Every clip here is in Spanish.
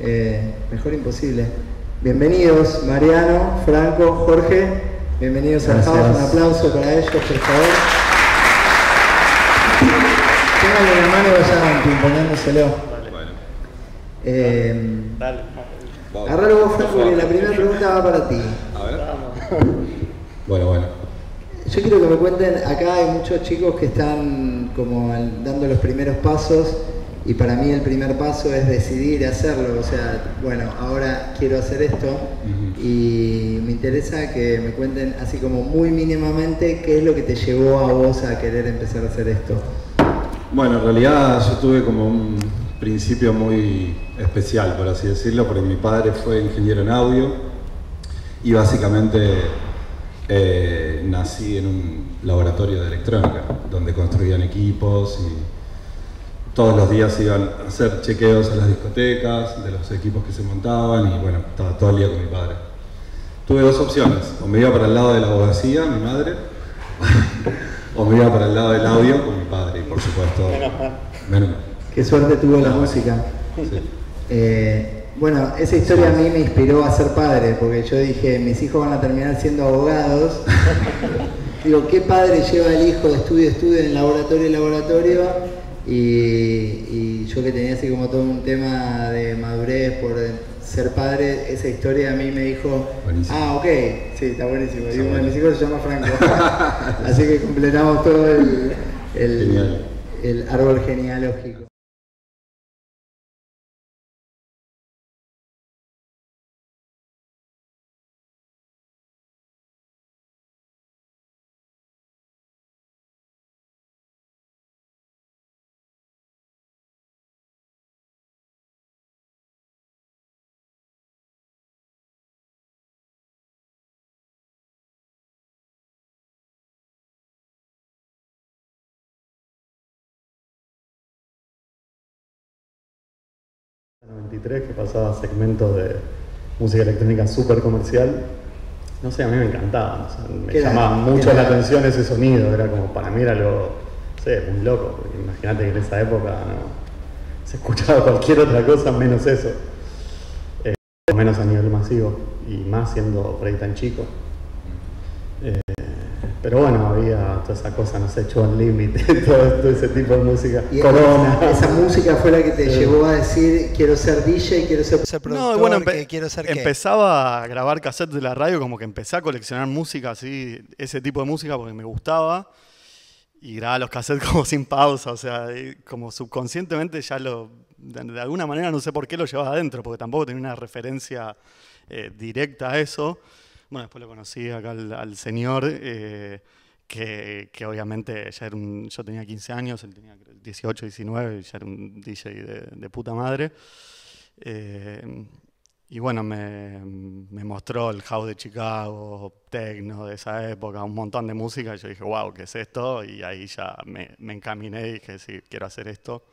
Eh, mejor imposible. Bienvenidos, Mariano, Franco, Jorge. Bienvenidos a House. Un aplauso para ellos, por favor. la mano Dale. Agarralo vos, Franco, porque la primera pregunta va para ti. A ver. bueno, bueno. Yo quiero que me cuenten, acá hay muchos chicos que están como dando los primeros pasos y para mí el primer paso es decidir hacerlo, o sea, bueno, ahora quiero hacer esto y me interesa que me cuenten así como muy mínimamente qué es lo que te llevó a vos a querer empezar a hacer esto. Bueno, en realidad yo tuve como un principio muy especial, por así decirlo, porque mi padre fue ingeniero en audio y básicamente eh, nací en un laboratorio de electrónica, donde construían equipos y todos los días iban a hacer chequeos a las discotecas, de los equipos que se montaban y bueno, estaba todo el día con mi padre. Tuve dos opciones, o me iba para el lado de la abogacía, mi madre, o me iba para el lado del audio con mi padre, por supuesto. Menos Qué suerte tuvo la música. Eh, bueno, esa historia a mí me inspiró a ser padre, porque yo dije, mis hijos van a terminar siendo abogados. Digo, ¿qué padre lleva el hijo de estudio estudio en laboratorio y laboratorio? Y, yo que tenía así como todo un tema de madurez por ser padre, esa historia a mí me dijo, ah, ok, sí, está buenísimo. y uno mis hijos se llama Franco. así que completamos todo el, el, el árbol genealógico. que pasaba segmentos de música electrónica súper comercial. No sé, a mí me encantaba, me llamaba mucho la atención ese sonido, era como para mí era lo, no sé, muy loco, imagínate que en esa época se escuchaba cualquier otra cosa menos eso, eh, menos a nivel masivo y más siendo por ahí tan chico. Eh, pero bueno, había toda esa cosa, no sé, un Límite, todo, ese tipo de música. Corona. Esa, música fue la que te llevó a decir, quiero ser DJ, quiero ser, productor, no, bueno, quiero ser Empezaba a grabar cassettes de la radio, como que empecé a coleccionar música, así, ese tipo de música, porque me gustaba. Y grababa los cassettes como sin pausa, o sea, como subconscientemente ya lo, de, alguna manera, no sé por qué lo llevaba adentro, porque tampoco tenía una referencia eh, directa a eso bueno, después lo conocí acá al, señor, eh, que, que, obviamente era un, yo tenía 15 años, él tenía 18, 19, ya era un DJ de, puta madre. Eh, y bueno, me, mostró el house de Chicago, techno de esa época, un montón de música. Y yo dije, wow, ¿qué es esto? Y ahí ya me, me encaminé y dije, sí, quiero hacer esto.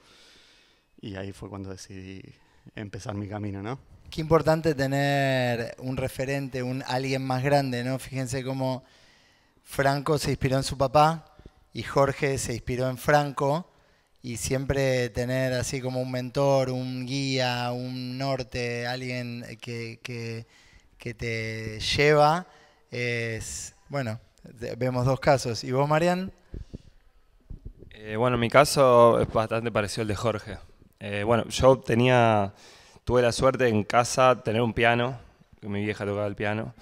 Y ahí fue cuando decidí empezar mi camino, ¿no? Qué importante tener un referente, un alguien más grande, ¿no? Fíjense cómo Franco se inspiró en su papá y Jorge se inspiró en Franco y siempre tener así como un mentor, un guía, un norte, alguien que, te lleva, es, bueno, vemos dos casos. ¿Y vos, Marian? Eh, bueno, mi caso es bastante parecido al de Jorge. Eh, bueno, yo tenía tuve la suerte en casa tener un piano, mi vieja tocaba el piano.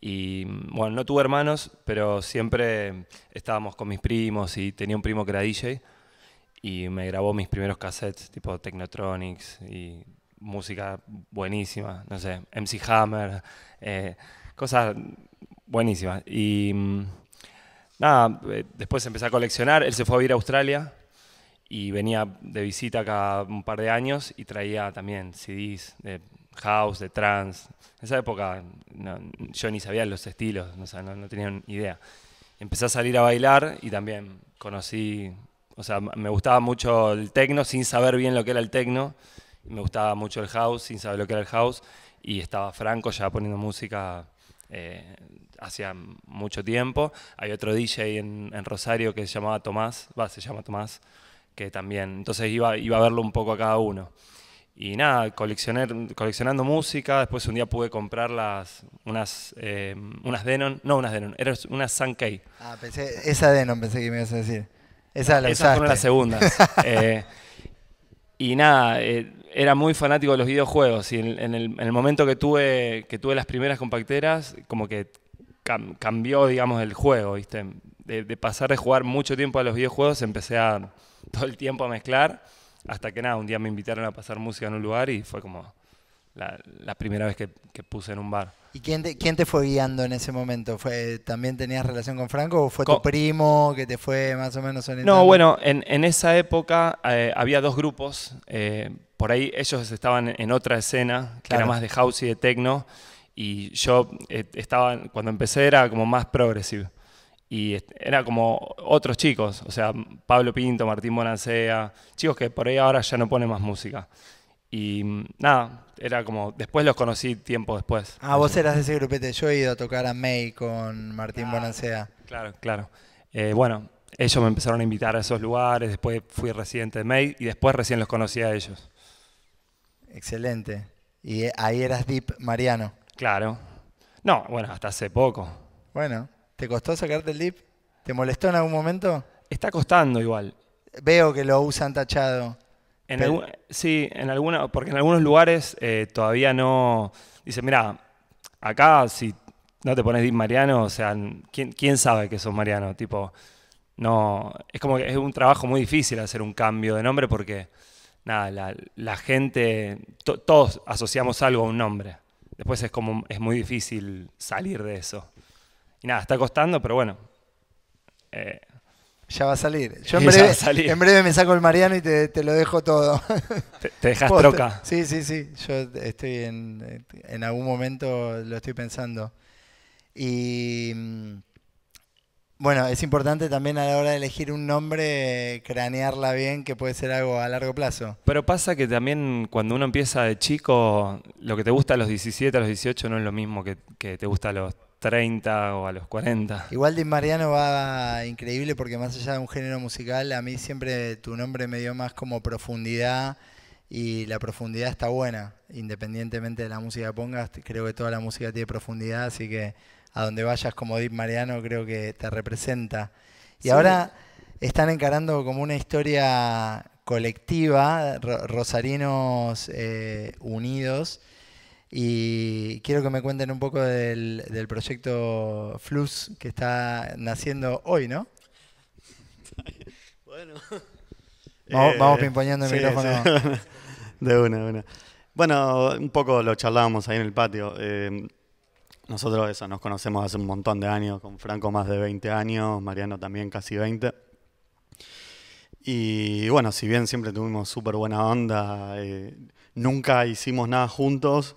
Y bueno, no tuve hermanos, pero siempre estábamos con mis primos y tenía un primo que era DJ y me grabó mis primeros cassettes, tipo Technotronics y música buenísima, no sé, MC Hammer, eh, cosas buenísimas. Y mm, nada, eh, después empecé a coleccionar, él se fue a vivir a Australia y venía de visita cada un par de años y traía también CDs de house, de trance. En esa época yo ni sabía los estilos, no, tenía ni idea. Empecé a salir a bailar y también conocí, o sea, me gustaba mucho el techno sin saber bien lo que era el techno, me gustaba mucho el house sin saber lo que era el house y estaba Franco ya poniendo música eh, hacía mucho tiempo. Hay otro DJ en, en Rosario que se llamaba Tomás, va, se llama Tomás, que también. Entonces iba, iba a verlo un poco a cada uno. Y nada, coleccionando música, después un día pude comprar las, unas, eh, unas Denon, no unas Denon, eran unas Sankey. Ah, pensé, esa Denon pensé que me ibas a decir. Esa la segunda segundas. Eh, y nada, eh, era muy fanático de los videojuegos y en, el, momento que tuve, que tuve las primeras compacteras, como que cambió, digamos, el juego, ¿viste? de, pasar de jugar mucho tiempo a los videojuegos, empecé a todo el tiempo a mezclar, hasta que nada, un día me invitaron a pasar música en un lugar y fue como la, primera vez que, puse en un bar. ¿Y quién te, quién te fue guiando en ese momento? ¿Fue, ¿También tenías relación con Franco o fue tu primo que te fue más o menos orientando? No, bueno, en, esa época eh, había dos grupos. Eh, por ahí ellos estaban en otra escena, que era más de house y de techno. Y yo eh, estaba, cuando empecé era como más progresivo y era como otros chicos, o sea, Pablo Pinto, Martín Bonacea, chicos que por ahí ahora ya no ponen más música. Y mm, nada, era como, después los conocí tiempo después. Ah, vos eras de ese grupete, yo he ido a tocar a May con Martín ah, Claro, claro. Eh, bueno, ellos me empezaron a invitar a esos lugares, después fui residente de May y después recién los conocí a ellos. Excelente. Y ahí eras Deep Mariano. Claro. No, bueno, hasta hace poco. Bueno, ¿Te costó sacarte el dip? ¿Te molestó en algún momento? Está costando igual. Veo que lo usan tachado. sí, en alguna, porque en algunos lugares eh, todavía no. Dice, mira, acá si no te pones Dip Mariano, o sea, ¿quién, sabe que sos Mariano? Tipo, no. Es como que es un trabajo muy difícil hacer un cambio de nombre porque, nada, la, gente. todos asociamos algo a un nombre. Después es como. Es muy difícil salir de eso. Y nada, está costando, pero bueno. Eh, ya va a salir. Yo en breve, me saco el Mariano y te, lo dejo todo. Te, dejas troca. Sí, sí, sí. Yo estoy en, en algún momento lo estoy pensando. Y mm, bueno, es importante también a la hora de elegir un nombre, cranearla bien, que puede ser algo a largo plazo. Pero pasa que también cuando uno empieza de chico, lo que te gusta a los 17, a los 18 no es lo mismo que, que te gusta a los 30 o a los 40. Igual de Mariano va increíble porque más allá de un género musical, a mí siempre tu nombre me dio más como profundidad y la profundidad está buena. Independientemente de la música que pongas, creo que toda la música tiene profundidad, así que a donde vayas como Di Mariano creo que te representa. Y ahora están encarando como una historia colectiva, Rosarinos eh, Unidos y quiero que me cuenten un poco del, proyecto Flux que está naciendo hoy, ¿no? bueno. Vamos, eh, el micrófono. De una, de una. Bueno, un poco lo charlábamos ahí en el patio. Eh, nosotros eso, nos conocemos hace un montón de años, con Franco más de 20 años, Mariano también casi 20. Y bueno, si bien siempre tuvimos súper buena onda, eh, nunca hicimos nada juntos,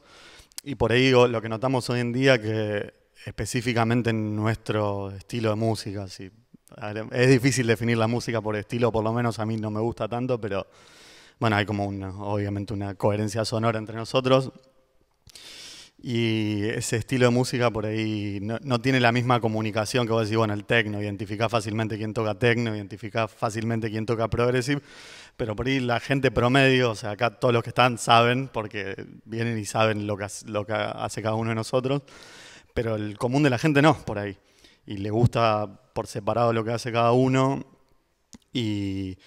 y por ahí lo que notamos hoy en día que específicamente en nuestro estilo de música, es difícil definir la música por estilo, por lo menos a mí no me gusta tanto, pero bueno, hay como una, obviamente una coherencia sonora entre nosotros y ese estilo de música por ahí no, tiene la misma comunicación que vos decís, bueno, el techno, identificás fácilmente quién toca techno, identificás fácilmente quién toca progressive, pero por ahí la gente promedio, o sea, acá todos los que están saben, porque vienen y saben lo que, lo que hace cada uno de nosotros, pero el común de la gente no, por ahí, y le gusta por separado lo que hace cada uno, y,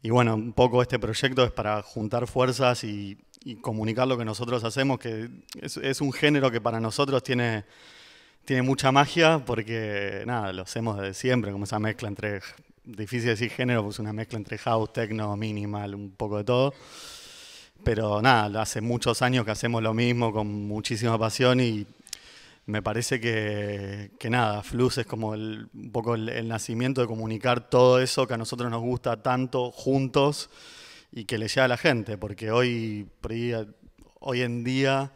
y bueno, un poco este proyecto es para juntar fuerzas y y comunicar lo que nosotros hacemos, que es, un género que para nosotros tiene, tiene mucha magia, porque nada, lo hacemos desde siempre, como esa mezcla entre, difícil decir género, pues una mezcla entre house, techno, minimal, un poco de todo. Pero nada, hace muchos años que hacemos lo mismo con muchísima pasión y me parece que, que nada, Flux es como un poco el nacimiento de comunicar todo eso que a nosotros nos gusta tanto juntos y que le llegue a la gente, porque hoy, hoy en día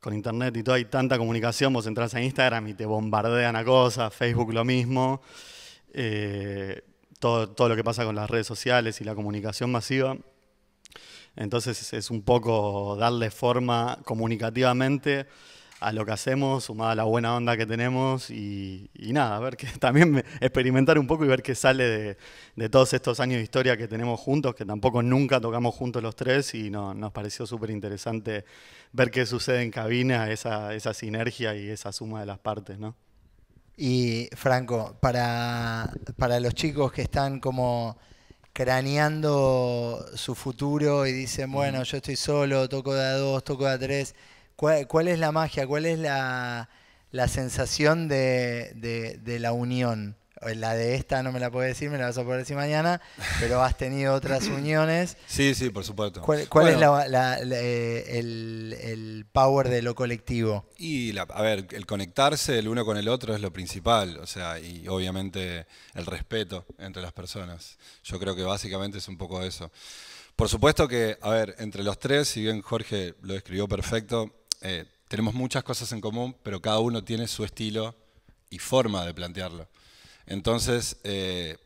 con internet y todo hay tanta comunicación, vos entras a Instagram y te bombardean a cosas, Facebook lo mismo, eh, todo, todo lo que pasa con las redes sociales y la comunicación masiva. Entonces es un poco darle forma comunicativamente a lo que hacemos, sumada a la buena onda que tenemos y, nada, a ver que también experimentar un poco y ver qué sale de, todos estos años de historia que tenemos juntos, que tampoco nunca tocamos juntos los tres y no, nos pareció súper interesante ver qué sucede en cabina, esa, sinergia y esa suma de las partes, Y Franco, para, para los chicos que están como craneando su futuro y dicen, mm. bueno, yo estoy solo, toco de a dos, toco de a tres, ¿Cuál, es la magia? ¿Cuál es la, sensación de, de, la unión? Eh, la de esta no me la puedes decir, me la vas a poder decir mañana, pero has tenido otras uniones. Sí, sí, por supuesto. ¿Cuál, es eh, el, el, power de lo colectivo? Y, a ver, el conectarse el uno con el otro es lo principal, o sea, y obviamente el respeto entre las personas. Yo creo que básicamente es un poco eso. Por supuesto que, a ver, entre los tres, si bien Jorge lo describió perfecto, eh, tenemos muchas cosas en común, pero cada uno tiene su estilo y forma de plantearlo. Entonces, eh,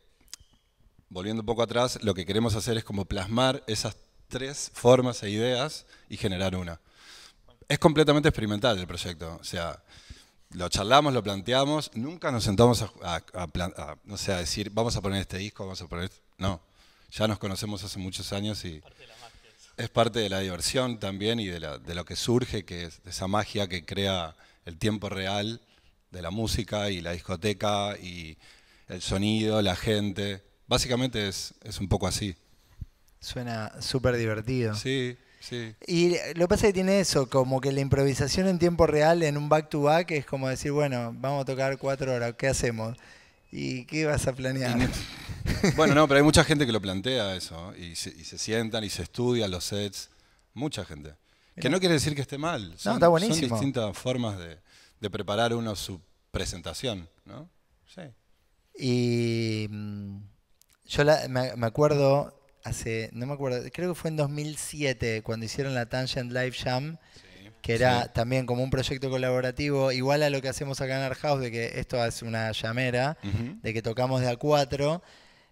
volviendo un poco atrás, lo que queremos hacer es como plasmar esas tres formas e ideas y generar una. Es completamente experimental el proyecto, o sea, lo charlamos, lo planteamos, nunca nos sentamos a, a, decir, vamos a poner este disco, vamos a poner... No, ya nos conocemos hace muchos años y es parte de la diversión también y de, lo que surge, que es esa magia que crea el tiempo real de la música y la discoteca y el sonido, la gente. Básicamente es, es un poco así. Suena súper divertido. Sí, sí. Y lo que pasa es que tiene eso, como que la improvisación en tiempo real, en un back to back, es como decir, bueno, vamos a tocar cuatro horas, ¿qué hacemos? ¿Y qué vas a planear? bueno, no, pero hay mucha gente que lo plantea eso. Y se, y se sientan y se estudian los sets. Mucha gente. Que no quiere decir que esté mal. no, está buenísimo. Son distintas formas de, preparar uno su presentación, ¿no? Sí. Y mm, yo me, acuerdo hace, no me acuerdo, creo que fue en 2007 cuando hicieron la Tangent Live Jam que era también como un proyecto colaborativo, igual a lo que hacemos acá en Art House, de que esto es una llamera, de que tocamos de a cuatro.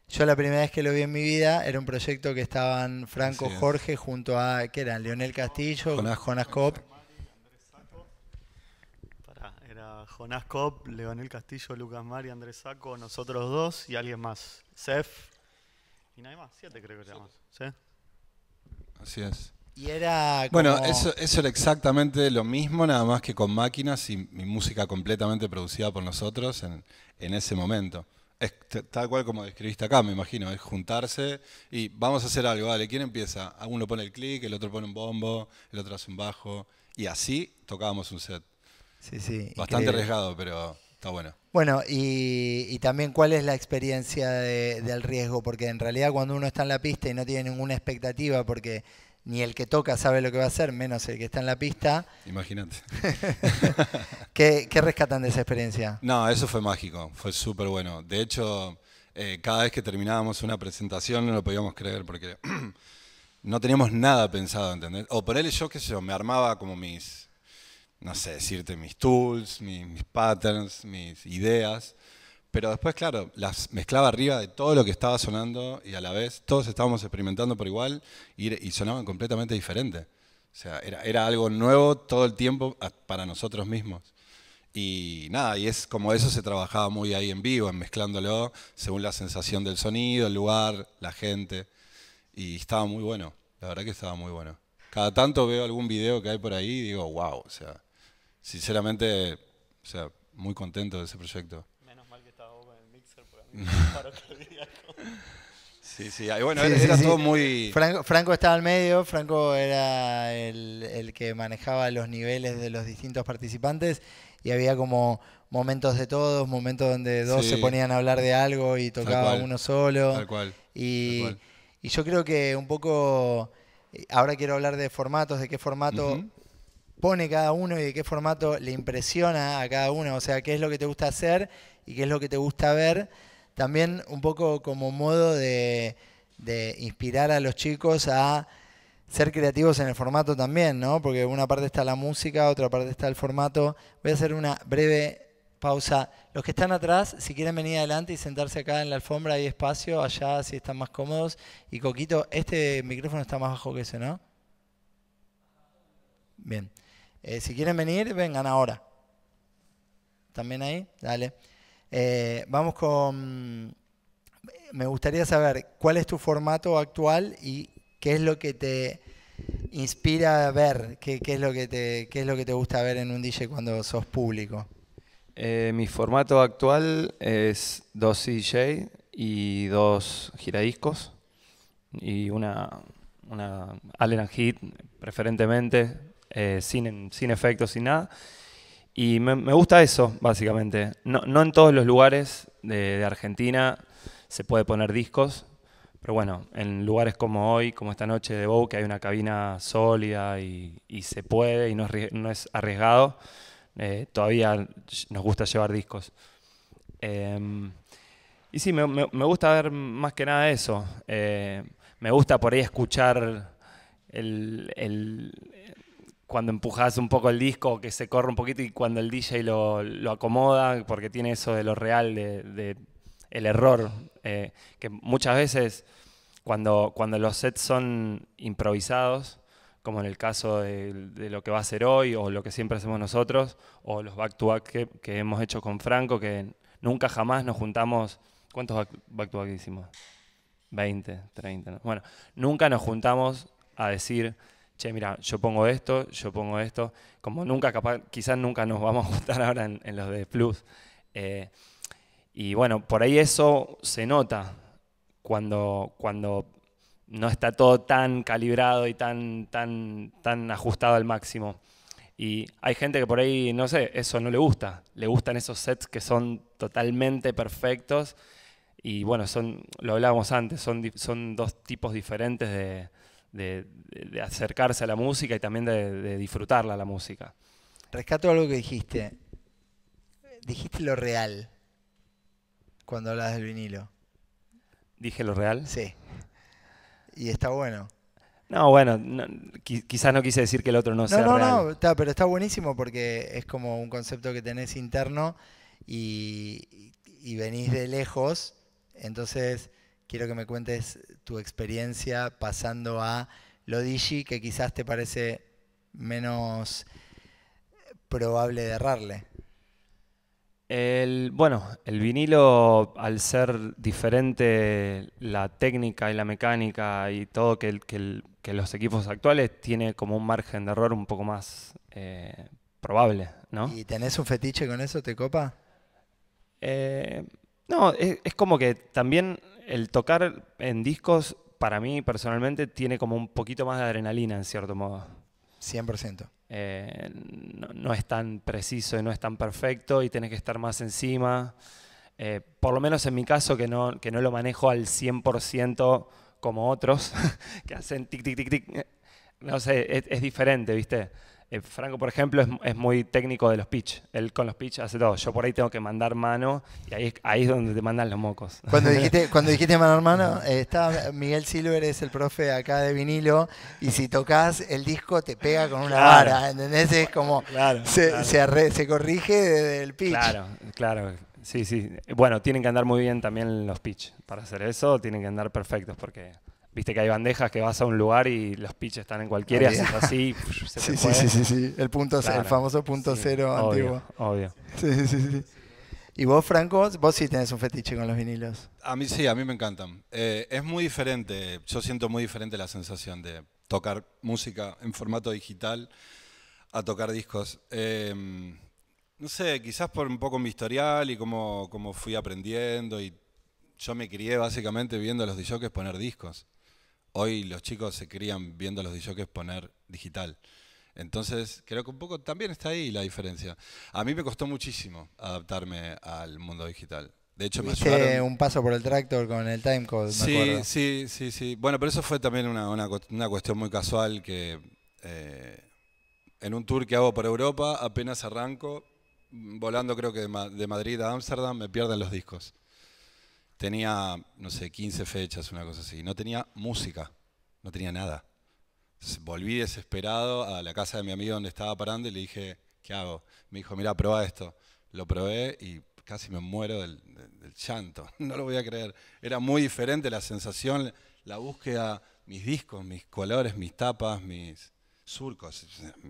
Yo la primera vez que lo vi en mi vida era un proyecto que estaban Franco Jorge junto a, ¿qué eran? Leonel Castillo, Jonas Jonas Cop. era Jonas Cop, Leonel Castillo, Lucas Mari, Andrés Saco, nosotros dos y alguien más. Sef y nadie más, siete creo que éramos. ¿Sí? Así es era Bueno, eso, era exactamente lo mismo, nada más que con máquinas y, mi música completamente producida por nosotros en, ese momento. tal cual como describiste acá, me imagino, es juntarse y vamos a hacer algo, vale, ¿quién empieza? Ah, uno pone el clic, el otro pone un bombo, el otro hace un bajo, y así tocábamos un set. Sí, sí. Bastante arriesgado, pero está bueno. Bueno, y, también cuál es la experiencia del riesgo, porque en realidad cuando uno está en la pista y no tiene ninguna expectativa, porque ni el que toca sabe lo que va a hacer, menos el que está en la pista. Imagínate. ¿Qué, rescatan de esa experiencia? No, eso fue mágico, fue súper bueno. De hecho, eh, cada vez que terminábamos una presentación no lo podíamos creer porque no teníamos nada pensado, ¿entendés? O por él yo, qué sé yo, me armaba como mis, no sé, decirte, mis tools, mis patterns, mis ideas. Pero después, claro, las mezclaba arriba de todo lo que estaba sonando y a la vez todos estábamos experimentando por igual y, y sonaban completamente diferentes. O sea, era, era, algo nuevo todo el tiempo para nosotros mismos. Y nada, y es como eso se trabajaba muy ahí en vivo, en mezclándolo según la sensación del sonido, el lugar, la gente. Y estaba muy bueno, la verdad que estaba muy bueno. Cada tanto veo algún video que hay por ahí y digo, wow, o sea, sinceramente, o sea, muy contento de ese proyecto muy... Franco, estaba al medio, Franco era el, que manejaba los niveles de los distintos participantes y había como momentos de todos, momentos donde dos se ponían a hablar de algo y tocaba uno solo. Y, yo creo que un poco, eh, ahora quiero hablar de formatos, de qué formato pone cada uno y de qué formato le impresiona a cada uno, o sea, qué es lo que te gusta hacer y qué es lo que te gusta ver también un poco como modo de, inspirar a los chicos a ser creativos en el formato también, ¿no? Porque una parte está la música, otra parte está el formato. Voy a hacer una breve pausa. Los que están atrás, si quieren venir adelante y sentarse acá en la alfombra, hay espacio, allá si están más cómodos. Y Coquito, este micrófono está más bajo que ese, ¿no? Bien. Eh, si quieren venir, vengan ahora. ¿También ahí? Dale. Eh, vamos con... Me gustaría saber cuál es tu formato actual y qué es lo que te inspira a ver, qué, es, lo que te, es lo que te gusta ver en un DJ cuando sos público. Eh, mi formato actual es dos CJ y dos giradiscos y una, una Allen Hit preferentemente, eh, sin, sin efectos, sin nada. Y me, gusta eso, básicamente. No, en todos los lugares de, Argentina se puede poner discos, pero bueno, en lugares como hoy, como esta noche de Bow, que hay una cabina sólida y, se puede y no es, arriesgado, eh, todavía nos gusta llevar discos. Em, y sí, me, gusta ver más que nada eso. Eh, me gusta por ahí escuchar el, el, cuando empujas un poco el disco, que se corre un poquito y cuando el DJ lo, lo acomoda, porque tiene eso de lo real, de, el error, eh, que muchas veces cuando, cuando los sets son improvisados, como en el caso de, lo que va a ser hoy o lo que siempre hacemos nosotros, o los back-to-back que, hemos hecho con Franco, que nunca jamás nos juntamos. ¿Cuántos back-to-back hicimos? 20, 30. Bueno, nunca nos juntamos a decir che, mira, yo pongo esto, yo pongo esto, como nunca, capaz, quizás nunca nos vamos a juntar ahora en, los de Plus. Eh, y bueno, por ahí eso se nota cuando, cuando no está todo tan calibrado y tan, tan, tan ajustado al máximo. Y hay gente que por ahí, no sé, eso no le gusta. Le gustan esos sets que son totalmente perfectos. Y bueno, son, lo hablábamos antes, son, son dos tipos diferentes de, de, acercarse a la música y también de, de disfrutarla la música. Rescato algo que dijiste. Dijiste lo real cuando hablas del vinilo. ¿Dije lo real? Sí. Y está bueno. No, bueno, quizás no quise decir que el otro no, sea real. No, no, pero está buenísimo porque es como un concepto que tenés interno y, y venís de lejos, entonces quiero que me cuentes tu experiencia pasando a lo digi, que quizás te parece menos probable de errarle. bueno, el vinilo, al ser diferente la técnica y la mecánica y todo que, los equipos actuales, tiene como un margen de error un poco más eh, probable, ¿no? ¿Y tenés un fetiche con eso? ¿Te copa? Eh, no, es, como que también el tocar en discos, para mí personalmente, tiene como un poquito más de adrenalina, en cierto modo. 100%. Eh, no, no, es tan preciso y no es tan perfecto y tenés que estar más encima. Eh, por lo menos en mi caso, que no, que no lo manejo al 100% como otros, que hacen tic, tic, tic, tic. Eh, no sé, es, es diferente, ¿viste? Eh, Franco, por ejemplo, es, muy técnico de los pitch. Él con los pitch hace todo. Yo por ahí tengo que mandar mano y ahí, ahí es donde te mandan los mocos. Cuando dijiste, cuando dijiste mandar mano, eh, está Miguel Silver, es el profe acá de vinilo, y si tocas el disco te pega con una vara, ¿entendés? Es como se, se, corrige desde el pitch. Claro, claro. Sí, sí. Bueno, tienen que andar muy bien también los pitch. Para hacer eso tienen que andar perfectos porque Viste que hay bandejas que vas a un lugar y los pitches están en cualquiera y haces así. sí, sí, sí, sí, El, punto, el famoso punto cero antiguo. Obvio. Sí, sí, sí. ¿Y vos, Franco? Vos sí tenés un fetiche con los vinilos. A mí sí, a mí me encantan. Eh, es muy diferente, yo siento muy diferente la sensación de tocar música en formato digital a tocar discos. Em, no sé, quizás por un poco mi historial y cómo, fui aprendiendo y yo me crié básicamente viendo los DJs poner discos. Hoy los chicos se crían viendo a los DJs poner digital. Entonces, creo que un poco también está ahí la diferencia. A mí me costó muchísimo adaptarme al mundo digital. De hecho, me ayudaron... un paso por el tractor con el timecode, sí, Sí, sí, sí. Bueno, pero eso fue también una, una, cuestión muy casual que eh, en un tour que hago por Europa, apenas arranco, volando creo que de, de Madrid a Ámsterdam, me pierden los discos tenía, no sé, 15 fechas, una cosa así. No tenía música, no tenía nada. volví desesperado a la casa de mi amigo donde estaba parando y le dije, ¿qué hago? Me dijo, mira, prueba esto. Lo probé y casi me muero del, del, llanto. no lo voy a creer. Era muy diferente la sensación, la búsqueda, mis discos, mis colores, mis tapas, mis surcos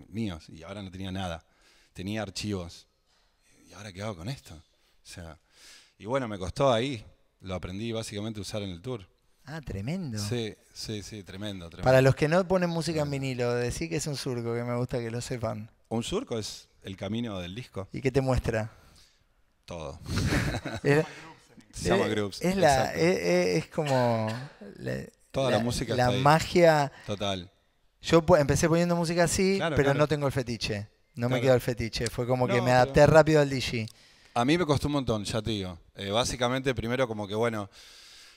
míos. Y ahora no tenía nada. Tenía archivos. ¿Y ahora qué hago con esto? O sea, y bueno, me costó ahí lo aprendí básicamente a usar en el tour. Ah, tremendo. Sí, sí, sí, tremendo, Para los que no ponen música en vinilo, decir que es un surco, que me gusta que lo sepan. Un surco es el camino del disco. ¿Y qué te muestra? Todo. Se llama Groups. Es, la, es, como... La, Toda la, música. La magia. Total. Yo empecé poniendo música así, pero no tengo el fetiche. No me quedó el fetiche. Fue como que me adapté rápido al DJ. A mí me costó un montón, ya tío. Eh, básicamente, primero como que, bueno,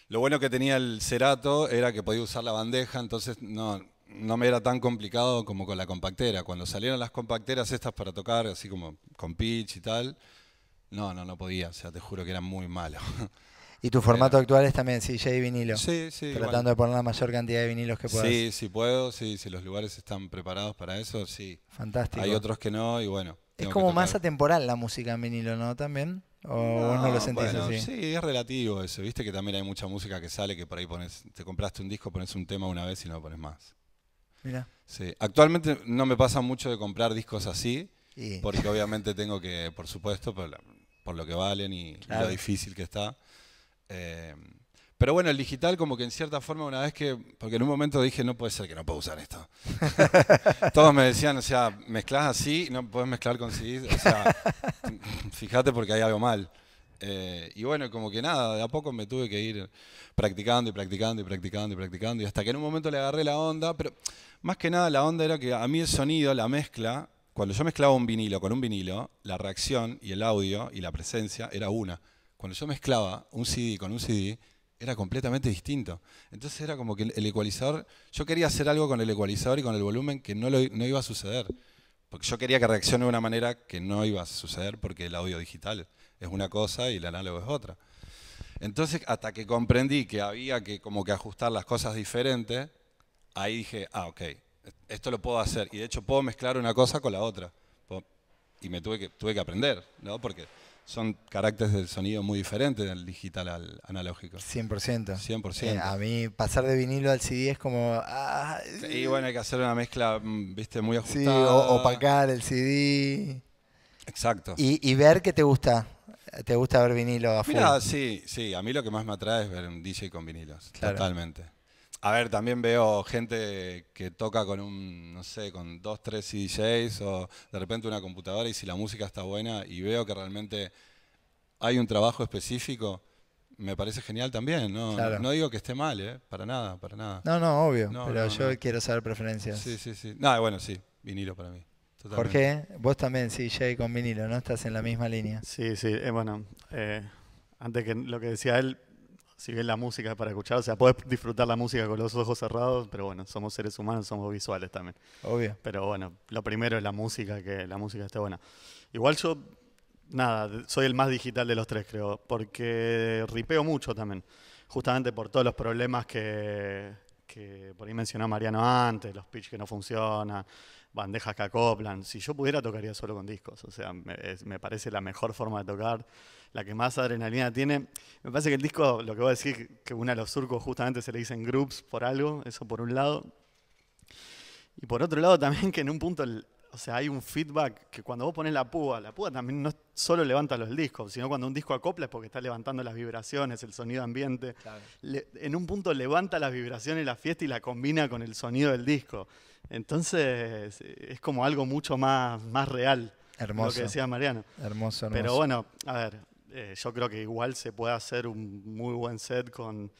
lo bueno que tenía el cerato era que podía usar la bandeja, entonces no, no me era tan complicado como con la compactera. Cuando salieron las compacteras estas para tocar, así como con pitch y tal, no, no, no podía. O sea, te juro que era muy malo. Y tu formato actual es también y vinilo. Sí, sí. Tratando de poner la mayor cantidad de vinilos que puedas. Sí, sí puedo, sí, si los lugares están preparados para eso, sí. Fantástico. Hay otros que no, y bueno, es como más atemporal la música en vinilo, ¿no? También. ¿O no, lo sentís así? Sí, es relativo eso. Viste que también hay mucha música que sale que por ahí pones, te compraste un disco, pones un tema una vez y no lo pones más. Mira. Sí. Actualmente no me pasa mucho de comprar discos así, porque obviamente tengo que, por supuesto, por, lo que valen y lo difícil que está. Eh, pero bueno, el digital como que en cierta forma una vez que, porque en un momento dije, no puede ser que no pueda usar esto. Todos me decían, o sea, mezclas así, no puedes mezclar con CD, o sea, fíjate porque hay algo mal. Eh, y bueno, como que nada, de a poco me tuve que ir practicando y practicando y practicando y practicando. Y hasta que en un momento le agarré la onda, pero más que nada la onda era que a mí el sonido, la mezcla, cuando yo mezclaba un vinilo con un vinilo, la reacción y el audio y la presencia era una. Cuando yo mezclaba un CD con un CD, era completamente distinto. Entonces era como que el ecualizador, yo quería hacer algo con el ecualizador y con el volumen que no, no iba a suceder. Porque yo quería que reaccione de una manera que no iba a suceder porque el audio digital es una cosa y el análogo es otra. Entonces, hasta que comprendí que había que como que ajustar las cosas diferentes, ahí dije, ah, ok, e-, esto lo puedo hacer. Y de hecho puedo mezclar una cosa con la otra. Y me tuve que, tuve que aprender, ¿no? Porque son caracteres del sonido muy diferentes del digital al analógico. 100%. 100%. Eh, a mí pasar de vinilo al CD es como... Ah, y bueno, hay que hacer una mezcla, mm, viste, muy ajustada. Sí, o, opacar el CD. Exacto. Y, ver qué te gusta. ¿Te gusta ver vinilo a sí, sí. A mí lo que más me atrae es ver un DJ con vinilos. Totalmente. A ver, también veo gente que toca con un, no sé, con dos, tres DJs o de repente una computadora y si la música está buena y veo que realmente hay un trabajo específico, me parece genial también, ¿no? digo que esté mal, ¿eh? Para nada, para nada. No, no, obvio, pero yo quiero saber preferencias. Sí, sí, sí. No, bueno, sí, vinilo para mí. Totalmente. qué? vos también, sí, Jay, con vinilo, ¿no? Estás en la misma línea. Sí, sí, eh, bueno, eh, antes que lo que decía él, si bien la música para escuchar, o sea, puedes disfrutar la música con los ojos cerrados, pero bueno, somos seres humanos, somos visuales también. Obvio. Pero bueno, lo primero es la música, que la música esté buena. Igual yo, nada, soy el más digital de los tres, creo, porque ripeo mucho también, justamente por todos los problemas que, que por ahí mencionó Mariano antes, los pitch que no funcionan, bandejas que acoplan. Si yo pudiera, tocaría solo con discos, o sea, me, me parece la mejor forma de tocar la que más adrenalina tiene. Me parece que el disco, lo que voy a decir, que una de los surcos justamente se le dicen groups por algo, eso por un lado. Y por otro lado también que en un punto, o sea, hay un feedback que cuando vos pones la púa, la púa también no solo levanta los discos, sino cuando un disco acopla es porque está levantando las vibraciones, el sonido ambiente. en un punto levanta las vibraciones la fiesta y la combina con el sonido del disco. Entonces es como algo mucho más, más real. Hermoso. Lo que decía Mariano. Hermoso, hermoso. Pero bueno, a ver, eh, yo creo que igual se puede hacer un muy buen set con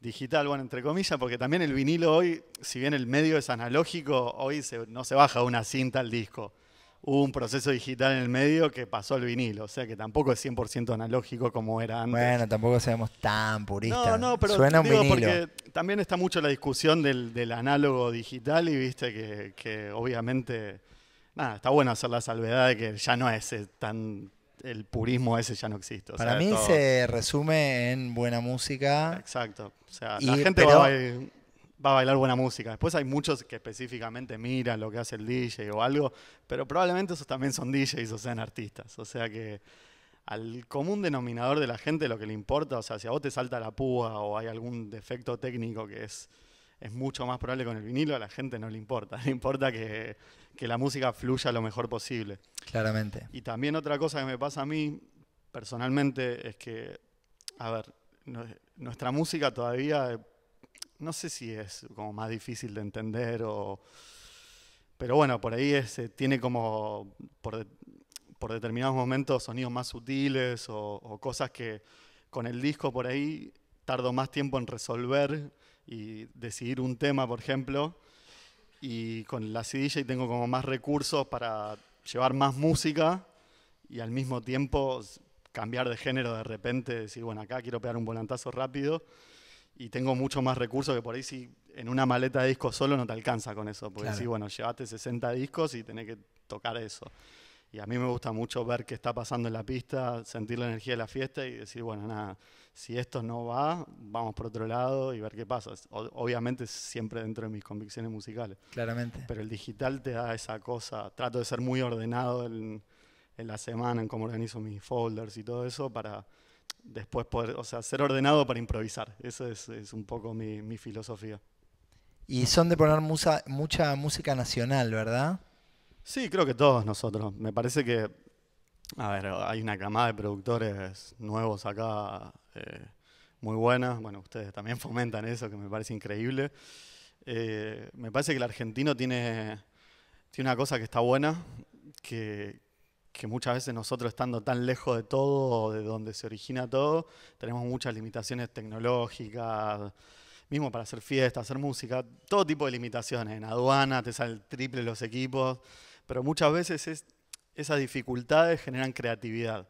digital, bueno, entre comillas, porque también el vinilo hoy, si bien el medio es analógico, hoy no se baja una cinta al disco. Hubo un proceso digital en el medio que pasó el vinilo, o sea que tampoco es 100% analógico como era antes. Bueno, tampoco seamos tan puristas. No, no, pero Suena un vinilo. porque también está mucho la discusión del, análogo digital y viste que, que obviamente, nada, está bueno hacer la salvedad de que ya no es tan el purismo ese ya no existe. Para mí se resume en buena música. Exacto. O sea, la gente va, a bailar, buena música. Después hay muchos que específicamente miran lo que hace el DJ o algo, pero probablemente esos también son DJs o sean artistas. O sea que al común denominador de la gente lo que le importa, o sea, si a vos te salta la púa o hay algún defecto técnico que es, es mucho más probable con el vinilo, a la gente no le importa. Le importa que que la música fluya lo mejor posible. Claramente. Y también otra cosa que me pasa a mí personalmente es que, a ver, nuestra música todavía, no sé si es como más difícil de entender o... Pero bueno, por ahí es, eh, tiene como, por, determinados momentos, sonidos más sutiles o cosas que con el disco por ahí tardo más tiempo en resolver y decidir un tema, por ejemplo, y con la CDJ tengo como más recursos para llevar más música y al mismo tiempo cambiar de género de repente, decir, bueno, acá quiero pegar un volantazo rápido y tengo mucho más recursos que por ahí si en una maleta de discos solo no te alcanza con eso, porque si, bueno, llevaste 60 discos y tenés que tocar eso. Y a mí me gusta mucho ver qué está pasando en la pista, sentir la energía de la fiesta y decir, bueno, nada, si esto no va, vamos por otro lado y ver qué pasa. obviamente siempre dentro de mis convicciones musicales. Claramente. Pero el digital te da esa cosa. Trato de ser muy ordenado en, la semana, en cómo organizo mis folders y todo eso para después poder, o sea, ser ordenado para improvisar. Esa es, un poco mi, filosofía. Y son de poner mucha música nacional, ¿verdad? Sí, creo que todos nosotros. Me parece que a ver, hay una camada de productores nuevos acá eh, muy buenas. Bueno, ustedes también fomentan eso, que me parece increíble. Eh, me parece que el argentino tiene, tiene una cosa que está buena, que, que muchas veces nosotros estando tan lejos de todo, de donde se origina todo, tenemos muchas limitaciones tecnológicas, mismo para hacer fiestas, hacer música, todo tipo de limitaciones. En aduana te salen triple los equipos, pero muchas veces es esas dificultades generan creatividad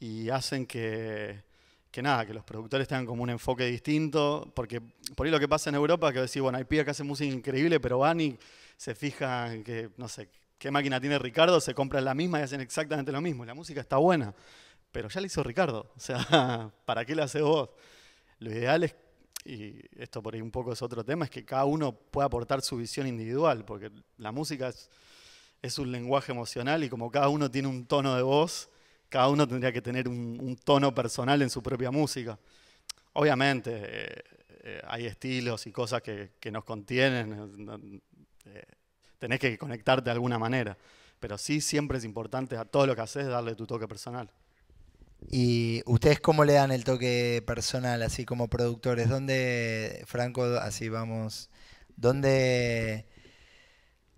y hacen que, nada, que los productores tengan como un enfoque distinto, porque por ahí lo que pasa en Europa, que decís, bueno, hay pibes que hace música increíble, pero van y se fijan que, no sé, qué máquina tiene Ricardo, se compran la misma y hacen exactamente lo mismo. La música está buena, pero ya la hizo Ricardo, o sea, ¿para qué la haces vos? Lo ideal es, y esto por ahí un poco es otro tema, es que cada uno pueda aportar su visión individual, porque la música es es un lenguaje emocional y como cada uno tiene un tono de voz, cada uno tendría que tener un, tono personal en su propia música. Obviamente eh, eh, hay estilos y cosas que, nos contienen, eh, tenés que conectarte de alguna manera, pero sí siempre es importante a todo lo que haces darle tu toque personal. ¿Y ustedes cómo le dan el toque personal, así como productores? ¿Dónde, Franco, así vamos, dónde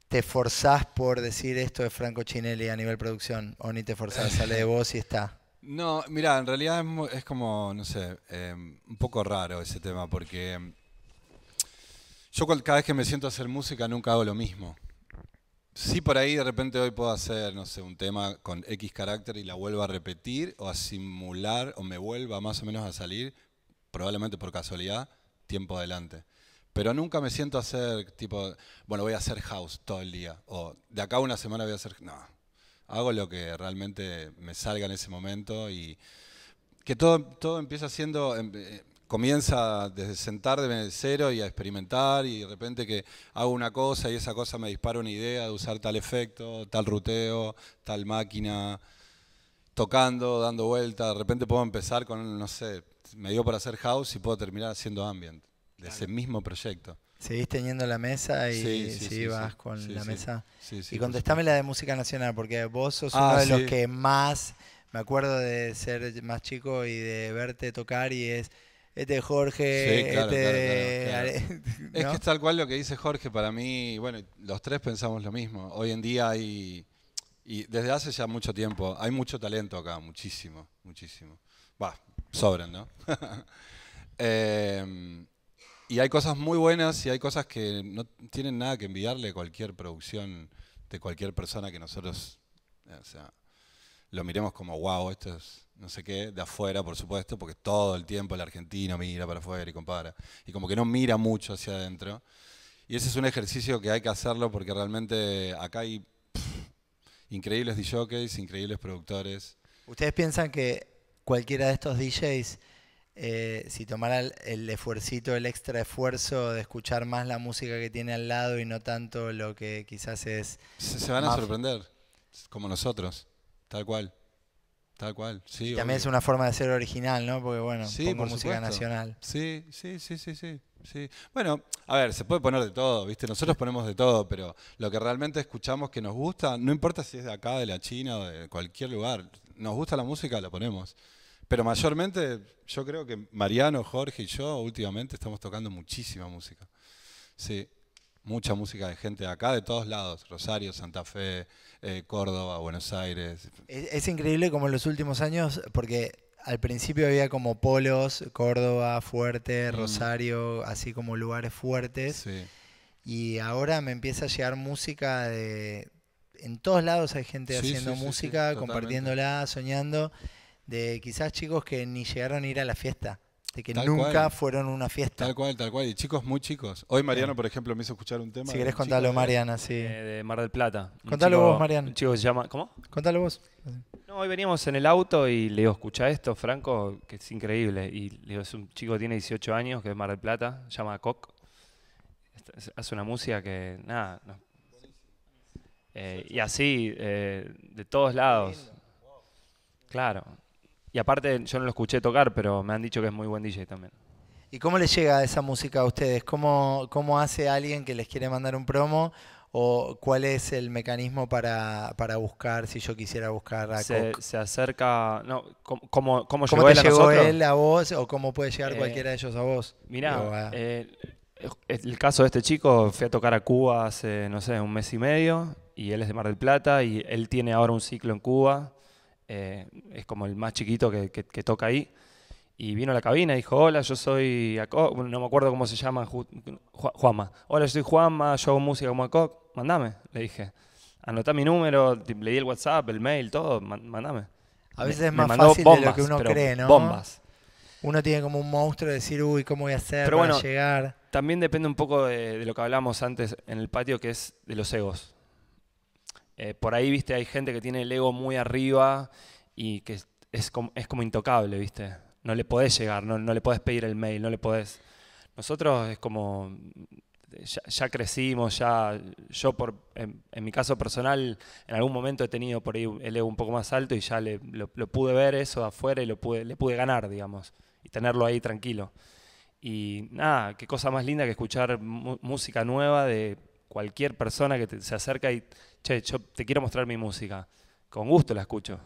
te forzás por decir esto de Franco Chinelli a nivel producción? ¿O ni te forzás? Sale de vos y está. No, mira, en realidad es, como, no sé, em, un poco raro ese tema porque em, yo cada vez que me siento a hacer música nunca hago lo mismo. Sí, por ahí de repente hoy puedo hacer, no sé, un tema con X carácter y la vuelvo a repetir o a simular o me vuelva más o menos a salir, probablemente por casualidad, tiempo adelante. Pero nunca me siento a hacer, tipo, bueno, voy a hacer house todo el día. O de acá a una semana voy a hacer. No. Hago lo que realmente me salga en ese momento y que todo, todo empieza siendo. Em, eh, comienza desde sentar de cero y a experimentar y de repente que hago una cosa y esa cosa me dispara una idea de usar tal efecto, tal ruteo, tal máquina, tocando, dando vuelta, de repente puedo empezar con, no sé, me dio por hacer house y puedo terminar haciendo ambient ese mismo proyecto. Seguís teniendo la mesa y sí, vas con la mesa. y contestame la de música nacional, porque vos sos ah, uno de los que más, me acuerdo de ser más chico y de verte tocar y es, este Jorge, este... Es que es tal cual lo que dice Jorge, para mí, bueno, los tres pensamos lo mismo. Hoy en día hay, y desde hace ya mucho tiempo, hay mucho talento acá, muchísimo, muchísimo. Va, sobran, ¿no? eh, y hay cosas muy buenas y hay cosas que no tienen nada que enviarle a cualquier producción de cualquier persona que nosotros eh, lo miremos como, wow, esto es no sé qué, de afuera, por supuesto, porque todo el tiempo el argentino mira para afuera y compara. Y como que no mira mucho hacia adentro. Y ese es un ejercicio que hay que hacerlo porque realmente acá hay increíbles DJs, increíbles productores. ¿Ustedes piensan que cualquiera de estos DJs eh, si tomara el, el, el extra esfuerzo de escuchar más la música que tiene al lado y no tanto lo que quizás es... Se, van a sorprender, como nosotros, tal cual. Tal cual, sí. también es una forma de ser original, ¿no? Porque bueno, sí, por música nacional. Sí, sí, sí, sí, sí, sí. Bueno, a ver, se puede poner de todo, ¿viste? Nosotros ponemos de todo, pero lo que realmente escuchamos que nos gusta, no importa si es de acá, de la China o de cualquier lugar, nos gusta la música, la ponemos. Pero mayormente, yo creo que Mariano, Jorge y yo últimamente estamos tocando muchísima música. Sí, mucha música de gente de acá, de todos lados, Rosario, Santa Fe, eh, Córdoba, Buenos Aires. Es, increíble como en los últimos años, porque al principio había como polos, Córdoba fuerte, mm. Rosario, así como lugares fuertes. Sí. Y ahora me empieza a llegar música de... En todos lados hay gente haciendo música, compartiéndola, soñando de quizás chicos que ni llegaron a ir a la fiesta, de que nunca fueron fueron una fiesta. Tal cual, tal cual, y chicos muy chicos. Hoy Mariano, eh. por ejemplo, me hizo escuchar un tema. Si querés contarlo, Mariana, sí. Eh, de Mar del Plata. Contalo vos, Mariano. llama, ¿cómo? Contalo vos. No, hoy veníamos en el auto y le digo, escucha esto, Franco, que es increíble. Y le digo, es un chico que tiene 18 años, que es Mar del Plata, se llama Coq. Este, hace una música que, nada, no. Eh, y así, de todos lados. Claro, y aparte, yo no lo escuché tocar, pero me han dicho que es muy buen DJ también. ¿Y cómo les llega esa música a ustedes? ¿Cómo, cómo hace alguien que les quiere mandar un promo? ¿O cuál es el mecanismo para, buscar, si yo quisiera buscar a se, Se acerca... No, ¿Cómo, cómo, cómo, llegó, él, a a vos o cómo puede llegar eh, cualquiera de ellos a vos? Mirá, eh, el caso de este chico, fui a tocar a Cuba hace, no sé, un mes y medio y él es de Mar del Plata y él tiene ahora un ciclo en Cuba eh, es como el más chiquito que, toca ahí. Y vino a la cabina y dijo, hola, yo soy Acoc, no me acuerdo cómo se llama, Juanma. Hola, yo soy Juanma, yo hago música como Acoc, mandame, le dije. Anotá mi número, le di el WhatsApp, el mail, todo, mandame. A veces es más fácil de lo que uno cree, ¿no? Bombas. Uno tiene como un monstruo de decir, uy, ¿cómo voy a hacer para llegar? También depende un poco de, de lo que hablamos antes en el patio, que es de los egos. Eh, por ahí, viste, hay gente que tiene el ego muy arriba y que es como, intocable, viste. No le podés llegar, no, le podés pedir el mail, no le podés... Nosotros es como, ya, crecimos, ya yo por, en, mi caso personal en algún momento he tenido por ahí el ego un poco más alto y ya lo, pude ver eso de afuera y lo pude, le pude ganar, digamos, y tenerlo ahí tranquilo. Y nada, qué cosa más linda que escuchar música nueva de cualquier persona que se acerca y che, yo te quiero mostrar mi música, con gusto la escucho.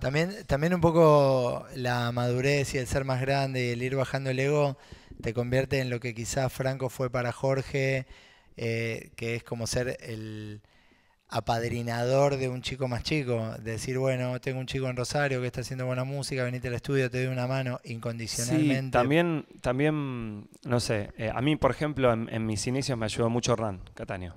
también, también un poco la madurez y el ser más grande y el ir bajando el ego te convierte en lo que quizás Franco fue para Jorge, eh, que es como ser el apadrinador de un chico más chico. Decir, bueno, tengo un chico en Rosario que está haciendo buena música, venite al estudio, te doy una mano incondicionalmente. también, también, no sé, eh, a mí, por ejemplo, en, mis inicios me ayudó mucho Ran Catania.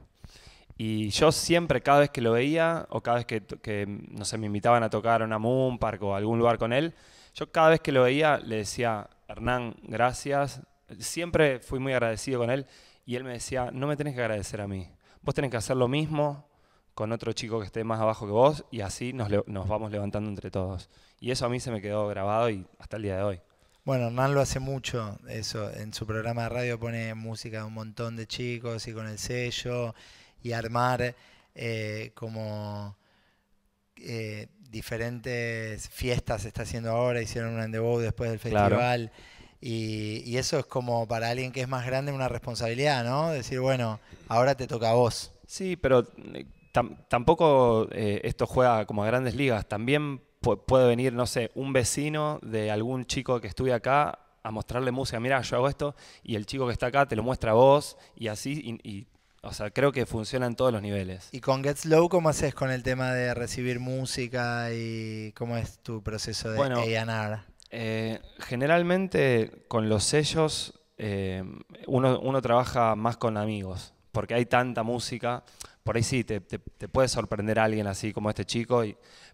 Y yo siempre, cada vez que lo veía, o cada vez que, no sé, me invitaban a tocar a una Moon o algún lugar con él, yo cada vez que lo veía le decía, Hernán, gracias. Siempre fui muy agradecido con él y él me decía, no me tenés que agradecer a mí. Vos tenés que hacer lo mismo con otro chico que esté más abajo que vos y así nos, nos vamos levantando entre todos. Y eso a mí se me quedó grabado y hasta el día de hoy. Bueno, Hernán lo hace mucho, eso. En su programa de radio pone música de un montón de chicos y con el sello y armar eh, como eh, diferentes fiestas se está haciendo ahora, hicieron un en después del festival. Y, eso es como para alguien que es más grande una responsabilidad, ¿no? Decir, bueno, ahora te toca a vos. Sí, pero eh, tampoco esto juega como a grandes ligas. También puede venir, no sé, un vecino de algún chico que estuve acá a mostrarle música. Mira, yo hago esto y el chico que está acá te lo muestra a vos y así. y o sea, creo que funciona en todos los niveles. ¿Y con Get Slow cómo haces con el tema de recibir música y cómo es tu proceso de ganar? Eh, generalmente con los sellos eh, uno, trabaja más con amigos, porque hay tanta música. Por ahí sí, te, puede sorprender alguien así como este chico,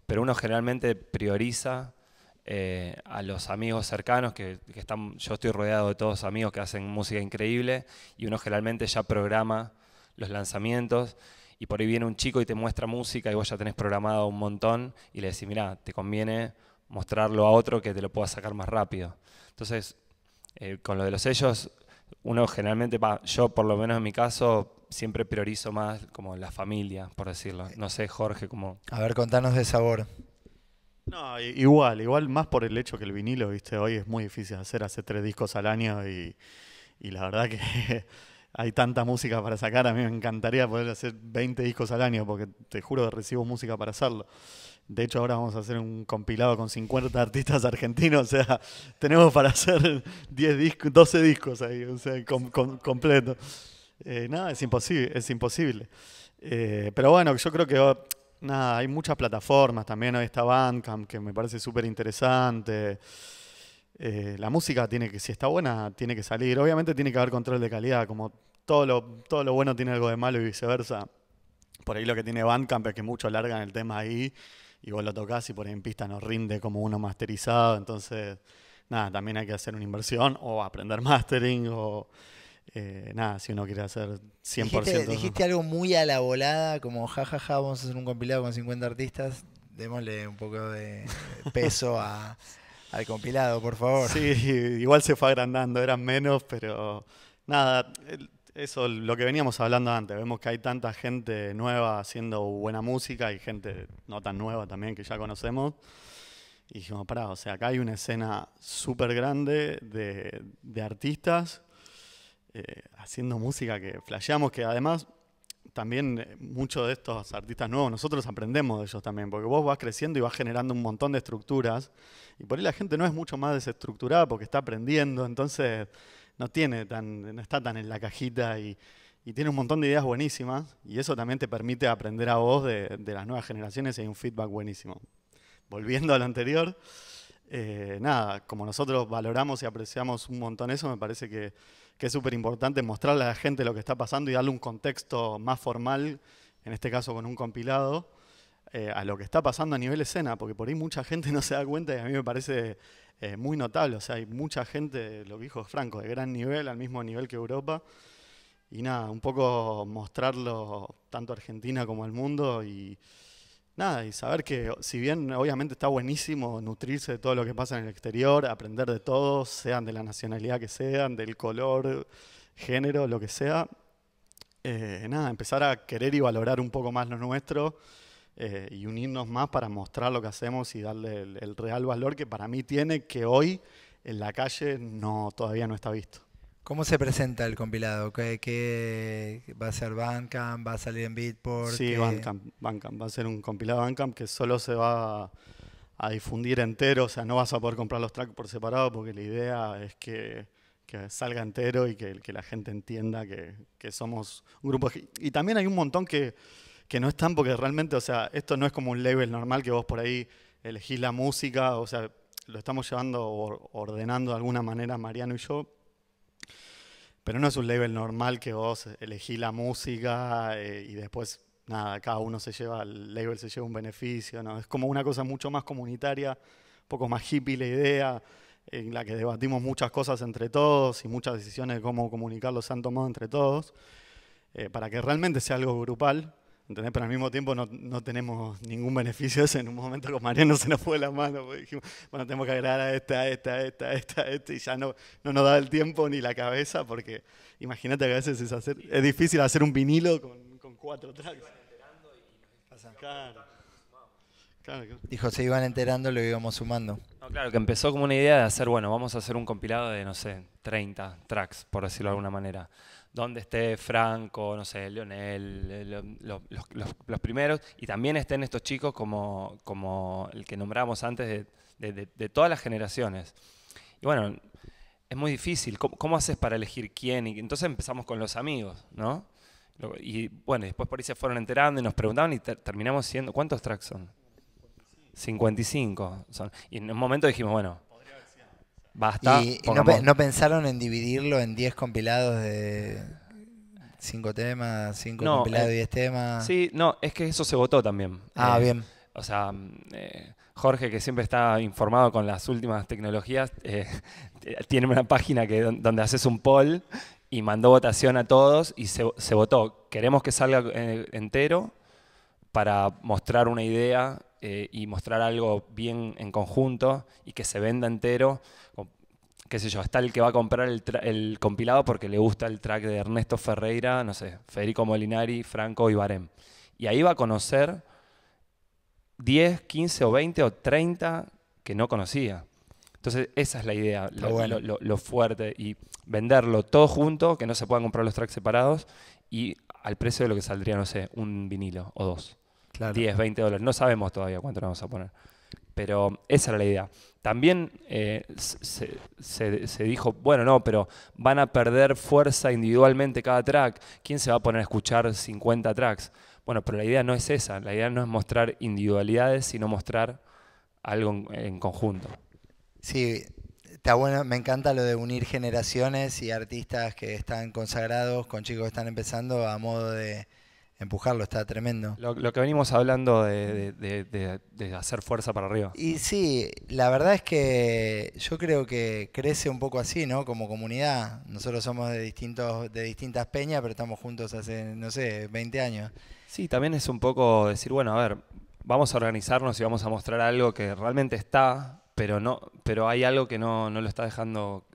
pero uno generalmente prioriza eh, a los amigos cercanos, que, que, están, yo estoy rodeado de todos amigos que hacen música increíble, y uno generalmente ya programa los lanzamientos, y por ahí viene un chico y te muestra música y vos ya tenés programado un montón y le decís, mira, te conviene mostrarlo a otro que te lo pueda sacar más rápido. Entonces, eh, con lo de los sellos, uno generalmente, va, yo por lo menos en mi caso, siempre priorizo más como la familia, por decirlo. No sé, Jorge, como... A ver, contanos de sabor. No, igual, igual más por el hecho que el vinilo, viste, hoy es muy difícil hacer, hace tres discos al año y, y la verdad que... hay tanta música para sacar, a mí me encantaría poder hacer 20 discos al año, porque te juro que recibo música para hacerlo. De hecho, ahora vamos a hacer un compilado con 50 artistas argentinos, o sea, tenemos para hacer 10 discos, 12 discos ahí, o sea, completo. Eh, nada, es imposible, es imposible. Eh, pero bueno, yo creo que nada, hay muchas plataformas también, hay esta Bandcamp, que me parece súper interesante. Eh, la música tiene que, si está buena, tiene que salir. Obviamente tiene que haber control de calidad, como todo lo, todo lo bueno tiene algo de malo y viceversa. Por ahí lo que tiene Bandcamp es que muchos largan el tema ahí y vos lo tocas y por ahí en pista no rinde como uno masterizado. Entonces, nada, también hay que hacer una inversión o aprender mastering o eh, nada, si uno quiere hacer 100%. Dijiste, algo muy a la volada, como jajaja, vamos a hacer un compilado con 50 artistas, démosle un poco de peso a... al compilado, por favor. Sí, igual se fue agrandando, eran menos, pero nada, eso lo que veníamos hablando antes, vemos que hay tanta gente nueva haciendo buena música y gente no tan nueva también que ya conocemos. Y dijimos, pará, o sea, acá hay una escena súper grande de, artistas eh, haciendo música que flasheamos, que además también eh, muchos de estos artistas nuevos, nosotros aprendemos de ellos también, porque vos vas creciendo y vas generando un montón de estructuras, y por ahí la gente no es mucho más desestructurada porque está aprendiendo, entonces no, tiene tan, no está tan en la cajita y, tiene un montón de ideas buenísimas, y eso también te permite aprender a vos de, de las nuevas generaciones y hay un feedback buenísimo. Volviendo a lo anterior, eh, nada, como nosotros valoramos y apreciamos un montón eso, me parece que, es súper importante mostrarle a la gente lo que está pasando y darle un contexto más formal, en este caso con un compilado, eh, a lo que está pasando a nivel escena, porque por ahí mucha gente no se da cuenta y a mí me parece eh, muy notable. O sea, hay mucha gente, lo que dijo Franco, de gran nivel, al mismo nivel que Europa. Y nada, un poco mostrarlo tanto a Argentina como al mundo y, nada, y saber que si bien obviamente está buenísimo nutrirse de todo lo que pasa en el exterior, aprender de todos, sean de la nacionalidad que sean, del color, género, lo que sea, eh, nada, empezar a querer y valorar un poco más lo nuestro eh, y unirnos más para mostrar lo que hacemos y darle el, el real valor que para mí tiene que hoy en la calle no, todavía no está visto. ¿Cómo se presenta el compilado? ¿Qué, va a ser Bandcamp? ¿Va a salir en Beatport? Sí, Bandcamp, Bandcamp, Va a ser un compilado Bandcamp que solo se va a, difundir entero. O sea, no vas a poder comprar los tracks por separado porque la idea es que, salga entero y que, la gente entienda que, somos un grupo. Y también hay un montón que, que no están porque realmente, o sea, esto no es como un label normal que vos por ahí elegís la música. O sea, lo estamos llevando o ordenando de alguna manera Mariano y yo pero no es un label normal que vos elegís la música eh, y después, nada, cada uno se lleva, el label se lleva un beneficio, ¿no? Es como una cosa mucho más comunitaria, un poco más hippie la idea, en la que debatimos muchas cosas entre todos y muchas decisiones de cómo comunicarlo se han tomado entre todos, eh, para que realmente sea algo grupal pero al mismo tiempo no, no tenemos ningún beneficio eso. En un momento con Mariano no se nos fue la mano, dijimos, bueno, tenemos que agregar a esta, a esta, a esta, a esta, esta, y ya no, no nos da el tiempo ni la cabeza, porque imagínate que a veces es, hacer, es difícil hacer un vinilo con, cuatro tracks. Dijo, se iban enterando, lo íbamos sumando. No, claro, que empezó como una idea de hacer, bueno, vamos a hacer un compilado de, no sé, 30 tracks, por decirlo de alguna manera donde esté Franco, no sé, Leonel, eh, los, primeros, y también estén estos chicos como, como el que nombramos antes de, todas las generaciones. Y bueno, es muy difícil, ¿Cómo, haces para elegir quién? Y entonces empezamos con los amigos, ¿no? Y bueno, después por ahí se fueron enterando y nos preguntaban y terminamos siendo, ¿cuántos tracks son? 55 son. Y en un momento dijimos, bueno, ¿Y, no, pensaron en dividirlo en 10 compilados de 5 temas, 5 compilados de eh, temas? Sí, no, es que eso se votó también. Ah, eh, bien. O sea, mm, eh, Jorge, que siempre está informado con las últimas tecnologías, tiene una página que, donde haces un poll y mandó votación a todos y se, se votó. Queremos que salga entero para mostrar una idea eh, y mostrar algo bien en conjunto y que se venda entero. qué sé yo, hasta el que va a comprar el, compilado porque le gusta el track de Ernesto Ferreira, no sé, Federico Molinari, Franco y Barem. Y ahí va a conocer 10, 15 o 20 o 30 que no conocía. Entonces, esa es la idea, lo, fuerte. Y venderlo todo junto, que no se puedan comprar los tracks separados, y al precio de lo que saldría, no sé, un vinilo o dos. 10, 20 dólares. No sabemos todavía cuánto vamos a poner. Pero esa era la idea. También eh, se, dijo, bueno, no, pero van a perder fuerza individualmente cada track. ¿Quién se va a poner a escuchar 50 tracks? Bueno, pero la idea no es esa. La idea no es mostrar individualidades, sino mostrar algo en, en conjunto. Sí, está bueno. Me encanta lo de unir generaciones y artistas que están consagrados con chicos que están empezando a modo de, empujarlo, está tremendo. Lo, que venimos hablando de, hacer fuerza para arriba. Y sí, la verdad es que yo creo que crece un poco así, ¿no? Como comunidad. Nosotros somos de, distintos, de distintas peñas, pero estamos juntos hace, no sé, 20 años. Sí, también es un poco decir, bueno, a ver, vamos a organizarnos y vamos a mostrar algo que realmente está, pero, no, pero hay algo que no, no lo está dejando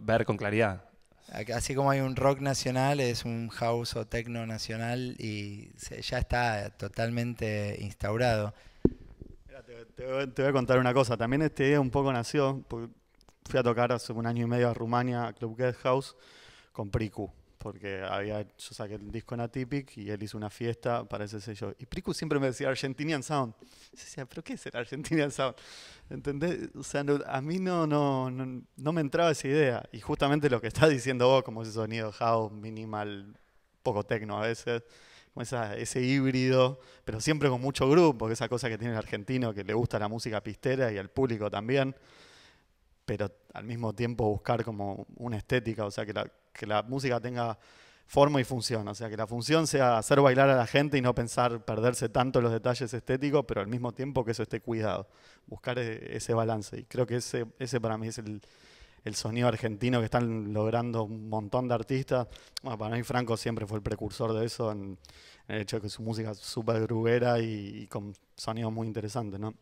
ver con claridad. Así como hay un rock nacional, es un house o techno nacional y ya está totalmente instaurado. te, voy a contar una cosa. También este día un poco nació. Fui a tocar hace un año y medio a Rumania, a Club Guest House, con Priku porque había, yo saqué el disco en Atypic y él hizo una fiesta para ese sello. Y Pricu siempre me decía Argentinian Sound. yo decía, ¿pero qué es el Argentinian Sound? ¿Entendés? O sea, a mí no, no, no, me entraba esa idea. Y justamente lo que estás diciendo vos, como ese sonido house, minimal, poco tecno a veces, como esa, ese híbrido, pero siempre con mucho groove, porque esa cosa que tiene el argentino que le gusta la música pistera y al público también pero al mismo tiempo buscar como una estética, o sea, que la, que la música tenga forma y función, o sea, que la función sea hacer bailar a la gente y no pensar perderse tanto los detalles estéticos, pero al mismo tiempo que eso esté cuidado, buscar e, ese balance. Y creo que ese, ese para mí es el, sonido argentino que están logrando un montón de artistas. Bueno, para mí Franco siempre fue el precursor de eso, en, el hecho de que su música es súper gruguera y, con sonidos muy interesantes, ¿no?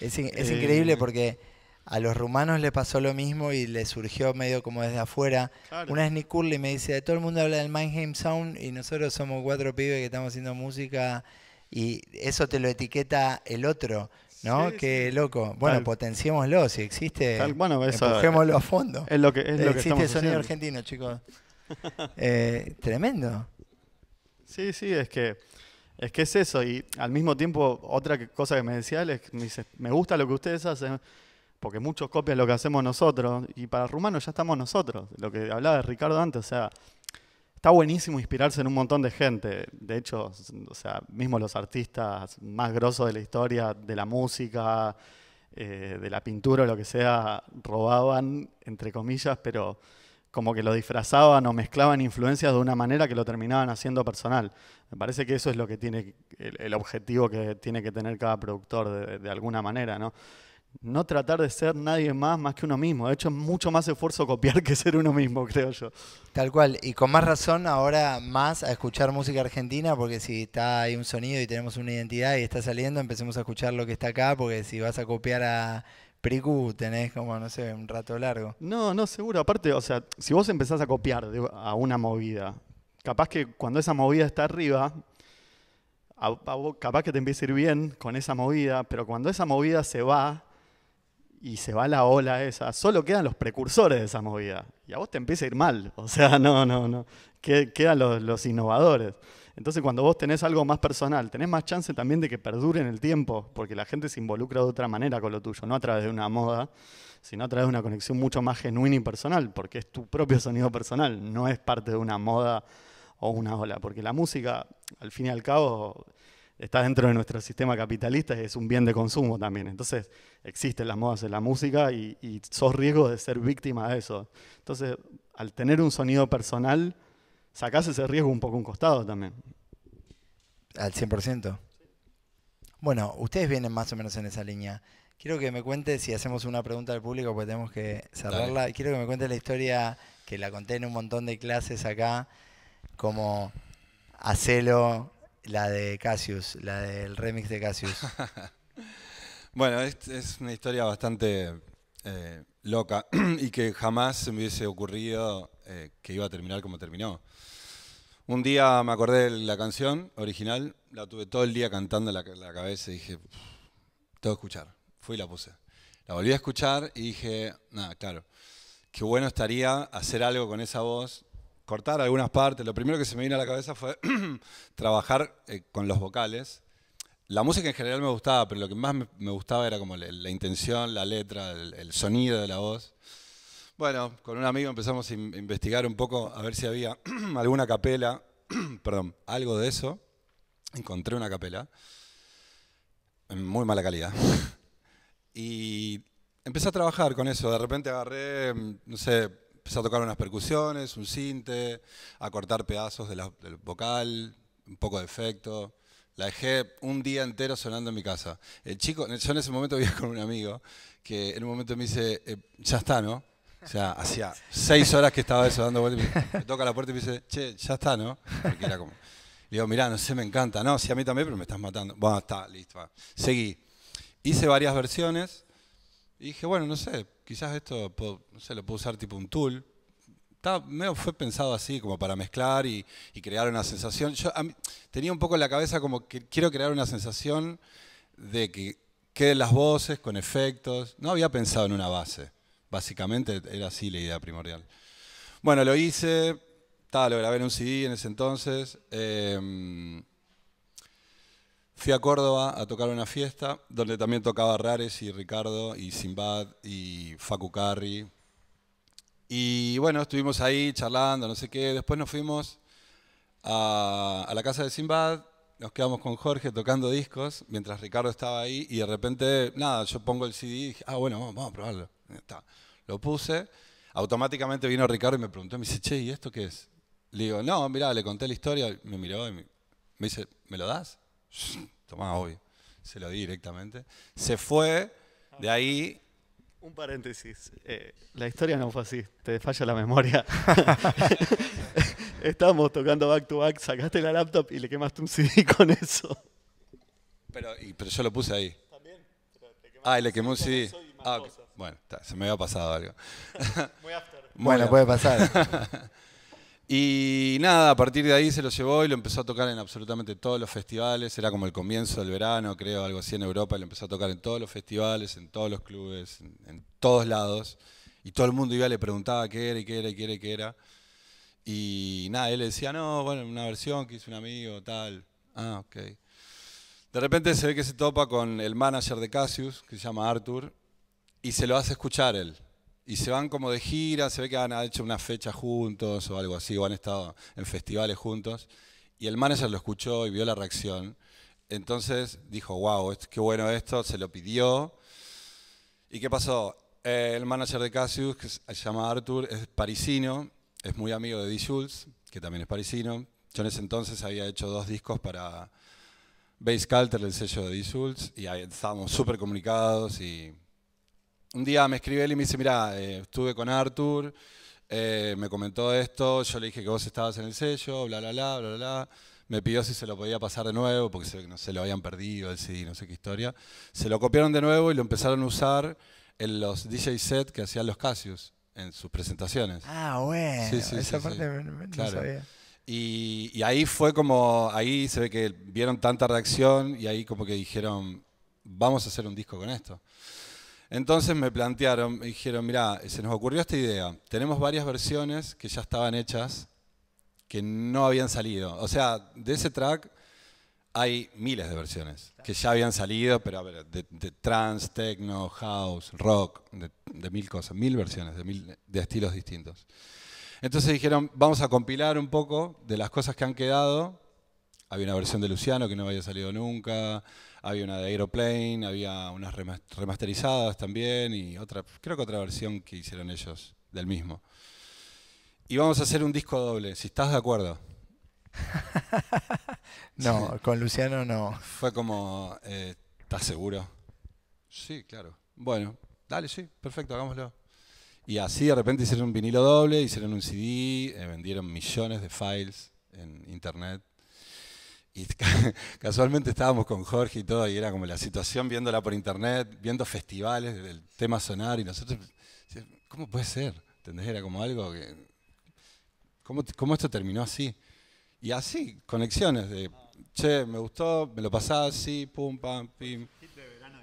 Es, es eh, increíble porque a los rumanos le pasó lo mismo y le surgió medio como desde afuera. Una vez Nick me dice, todo el mundo habla del Mindheim Sound y nosotros somos cuatro pibes que estamos haciendo música y eso te lo etiqueta el otro. ¿No? Qué loco. Bueno, potenciémoslo, si existe, bueno, eso, a fondo. Es lo que, es lo existe el sonido argentino, chicos. Eh, tremendo. Sí, sí, es que es que es eso. Y al mismo tiempo, otra cosa que me decía me dice, me gusta lo que ustedes hacen, porque muchos copian lo que hacemos nosotros, y para rumanos ya estamos nosotros, lo que hablaba de Ricardo antes, o sea, está buenísimo inspirarse en un montón de gente, de hecho, o sea, mismo los artistas más grosos de la historia, de la música, eh, de la pintura o lo que sea, robaban, entre comillas, pero como que lo disfrazaban o mezclaban influencias de una manera que lo terminaban haciendo personal. Me parece que eso es lo que tiene el, objetivo que tiene que tener cada productor de, de alguna manera, ¿no? no tratar de ser nadie más más que uno mismo. De hecho, es mucho más esfuerzo copiar que ser uno mismo, creo yo. Tal cual. Y con más razón ahora más a escuchar música argentina, porque si está ahí un sonido y tenemos una identidad y está saliendo, empecemos a escuchar lo que está acá, porque si vas a copiar a Pricu, tenés como, no sé, un rato largo. No, no, seguro. Aparte, o sea, si vos empezás a copiar a una movida, capaz que cuando esa movida está arriba, capaz que te empiece a ir bien con esa movida, pero cuando esa movida se va y se va la ola esa, solo quedan los precursores de esa movida. Y a vos te empieza a ir mal. O sea, no, no, no. Quedan los, los innovadores. Entonces, cuando vos tenés algo más personal, tenés más chance también de que perdure en el tiempo, porque la gente se involucra de otra manera con lo tuyo, no a través de una moda, sino a través de una conexión mucho más genuina y personal, porque es tu propio sonido personal, no es parte de una moda o una ola, porque la música, al fin y al cabo, está dentro de nuestro sistema capitalista y es un bien de consumo también. Entonces existen las modas en la música y, sos riesgo de ser víctima de eso. Entonces, al tener un sonido personal, sacás ese riesgo un poco un costado también. Al 100%. Bueno, ustedes vienen más o menos en esa línea. Quiero que me cuentes, si hacemos una pregunta al público, pues tenemos que cerrarla, quiero que me cuentes la historia que la conté en un montón de clases acá, como hacelo la de Cassius, la del remix de Cassius. bueno, es, una historia bastante eh, loca y que jamás se me hubiese ocurrido eh, que iba a terminar como terminó. Un día me acordé de la canción original, la tuve todo el día cantando en la, la cabeza y dije, tengo que escuchar. Fui y la puse. La volví a escuchar y dije, nada, claro, qué bueno estaría hacer algo con esa voz cortar algunas partes. Lo primero que se me vino a la cabeza fue trabajar eh, con los vocales. La música en general me gustaba, pero lo que más me gustaba era como la, intención, la letra, el, sonido de la voz. Bueno, con un amigo empezamos a investigar un poco a ver si había alguna capela, perdón, algo de eso. Encontré una capela en muy mala calidad. y empecé a trabajar con eso. De repente agarré, mm, no sé, empecé a tocar unas percusiones, un cinte, a cortar pedazos de del vocal, un poco de efecto. La dejé un día entero sonando en mi casa. El chico, yo en ese momento vivía con un amigo que en un momento me dice, eh, ya está, ¿no? O sea, hacía seis horas que estaba eso dando vueltas. Me, toca la puerta y me dice, che, ya está, ¿no? Porque era como. Le digo, mirá, no sé, me encanta. No, sí, a mí también, pero me estás matando. Bueno, está, listo, va. Seguí. Hice varias versiones y dije, bueno, no sé, quizás esto lo puedo usar tipo un tool. fue pensado así, como para mezclar y, crear una sensación. Yo tenía un poco en la cabeza como que quiero crear una sensación de que queden las voces con efectos. No había pensado en una base. Básicamente era así la idea primordial. Bueno, lo hice, tal, lo grabé en un CD en ese entonces. Em, Fui a Córdoba a tocar una fiesta donde también tocaba Rares y Ricardo y Simbad y Facu Carri. Y bueno, estuvimos ahí charlando, no sé qué. Después nos fuimos a, la casa de Simbad, nos quedamos con Jorge tocando discos mientras Ricardo estaba ahí y de repente, nada, yo pongo el CD y dije, ah, bueno, vamos, a probarlo. Está. Lo puse, automáticamente vino Ricardo y me preguntó, me dice, che, ¿y esto qué es? Le digo, no, mira le conté la historia, me miró y me dice, ¿me lo das? Tomá, hoy, Se lo di directamente. Se fue de ahí. Un paréntesis. Eh, la historia no fue así. Te falla la memoria. Estábamos tocando back to back, sacaste la laptop y le quemaste un CD con eso. Pero, pero yo lo puse ahí. También. ah, y le quemó un CD. Ah, bueno, se me había pasado algo. Muy after. bueno, puede pasar. Y nada, a partir de ahí se lo llevó y lo empezó a tocar en absolutamente todos los festivales. Era como el comienzo del verano, creo, algo así en Europa. Y lo empezó a tocar en todos los festivales, en todos los clubes, en, todos lados. Y todo el mundo iba, le preguntaba qué era y qué era y qué era y qué era. Y nada, él decía, no, bueno, una versión que hizo un amigo, tal. Ah, ok. De repente se ve que se topa con el manager de Cassius, que se llama Arthur, y se lo hace escuchar él y se van como de gira, se ve que han hecho una fecha juntos o algo así, o han estado en festivales juntos. Y el manager lo escuchó y vio la reacción. Entonces dijo, wow, qué bueno esto, se lo pidió. ¿Y qué pasó? Eh, el manager de Cassius, que se llama Arthur, es parisino, es muy amigo de Dee Jules, que también es parisino. Yo en ese entonces había hecho dos discos para Bass Calter, el sello de Dee Jules, y ahí estábamos súper comunicados y un día me escribe él y me dice, mira, eh, estuve con Arthur, eh, me comentó esto, yo le dije que vos estabas en el sello, bla, bla, bla, bla, bla. Me pidió si se lo podía pasar de nuevo, porque se, no se lo habían perdido el CD, no sé qué historia. Se lo copiaron de nuevo y lo empezaron a usar en los DJ set que hacían los Casius en sus presentaciones. Ah, bueno. esa parte no sabía. y, ahí fue como, ahí se ve que vieron tanta reacción y ahí como que dijeron, vamos a hacer un disco con esto. Entonces me plantearon, me dijeron, mira, se nos ocurrió esta idea. Tenemos varias versiones que ya estaban hechas, que no habían salido. O sea, de ese track hay miles de versiones que ya habían salido, pero a ver, de, trans, techno, house, rock, de, mil cosas, mil versiones, de, mil, de estilos distintos. Entonces dijeron, vamos a compilar un poco de las cosas que han quedado había una versión de Luciano que no había salido nunca, había una de Aeroplane, había unas remasterizadas también y otra, creo que otra versión que hicieron ellos del mismo. Y vamos a hacer un disco doble, si estás de acuerdo. no, con Luciano no. Fue como, eh, ¿estás seguro? Sí, claro. Bueno, dale, sí, perfecto, hagámoslo. Y así de repente hicieron un vinilo doble, hicieron un CD, eh, vendieron millones de files en internet. Y casualmente estábamos con Jorge y todo, y era como la situación viéndola por internet, viendo festivales, del tema sonar, y nosotros, ¿cómo puede ser? ¿Entendés? Era como algo que... ¿Cómo, esto terminó así? Y así, conexiones de, che, me gustó, me lo pasaba así, pum, pam, pim. Hit de verano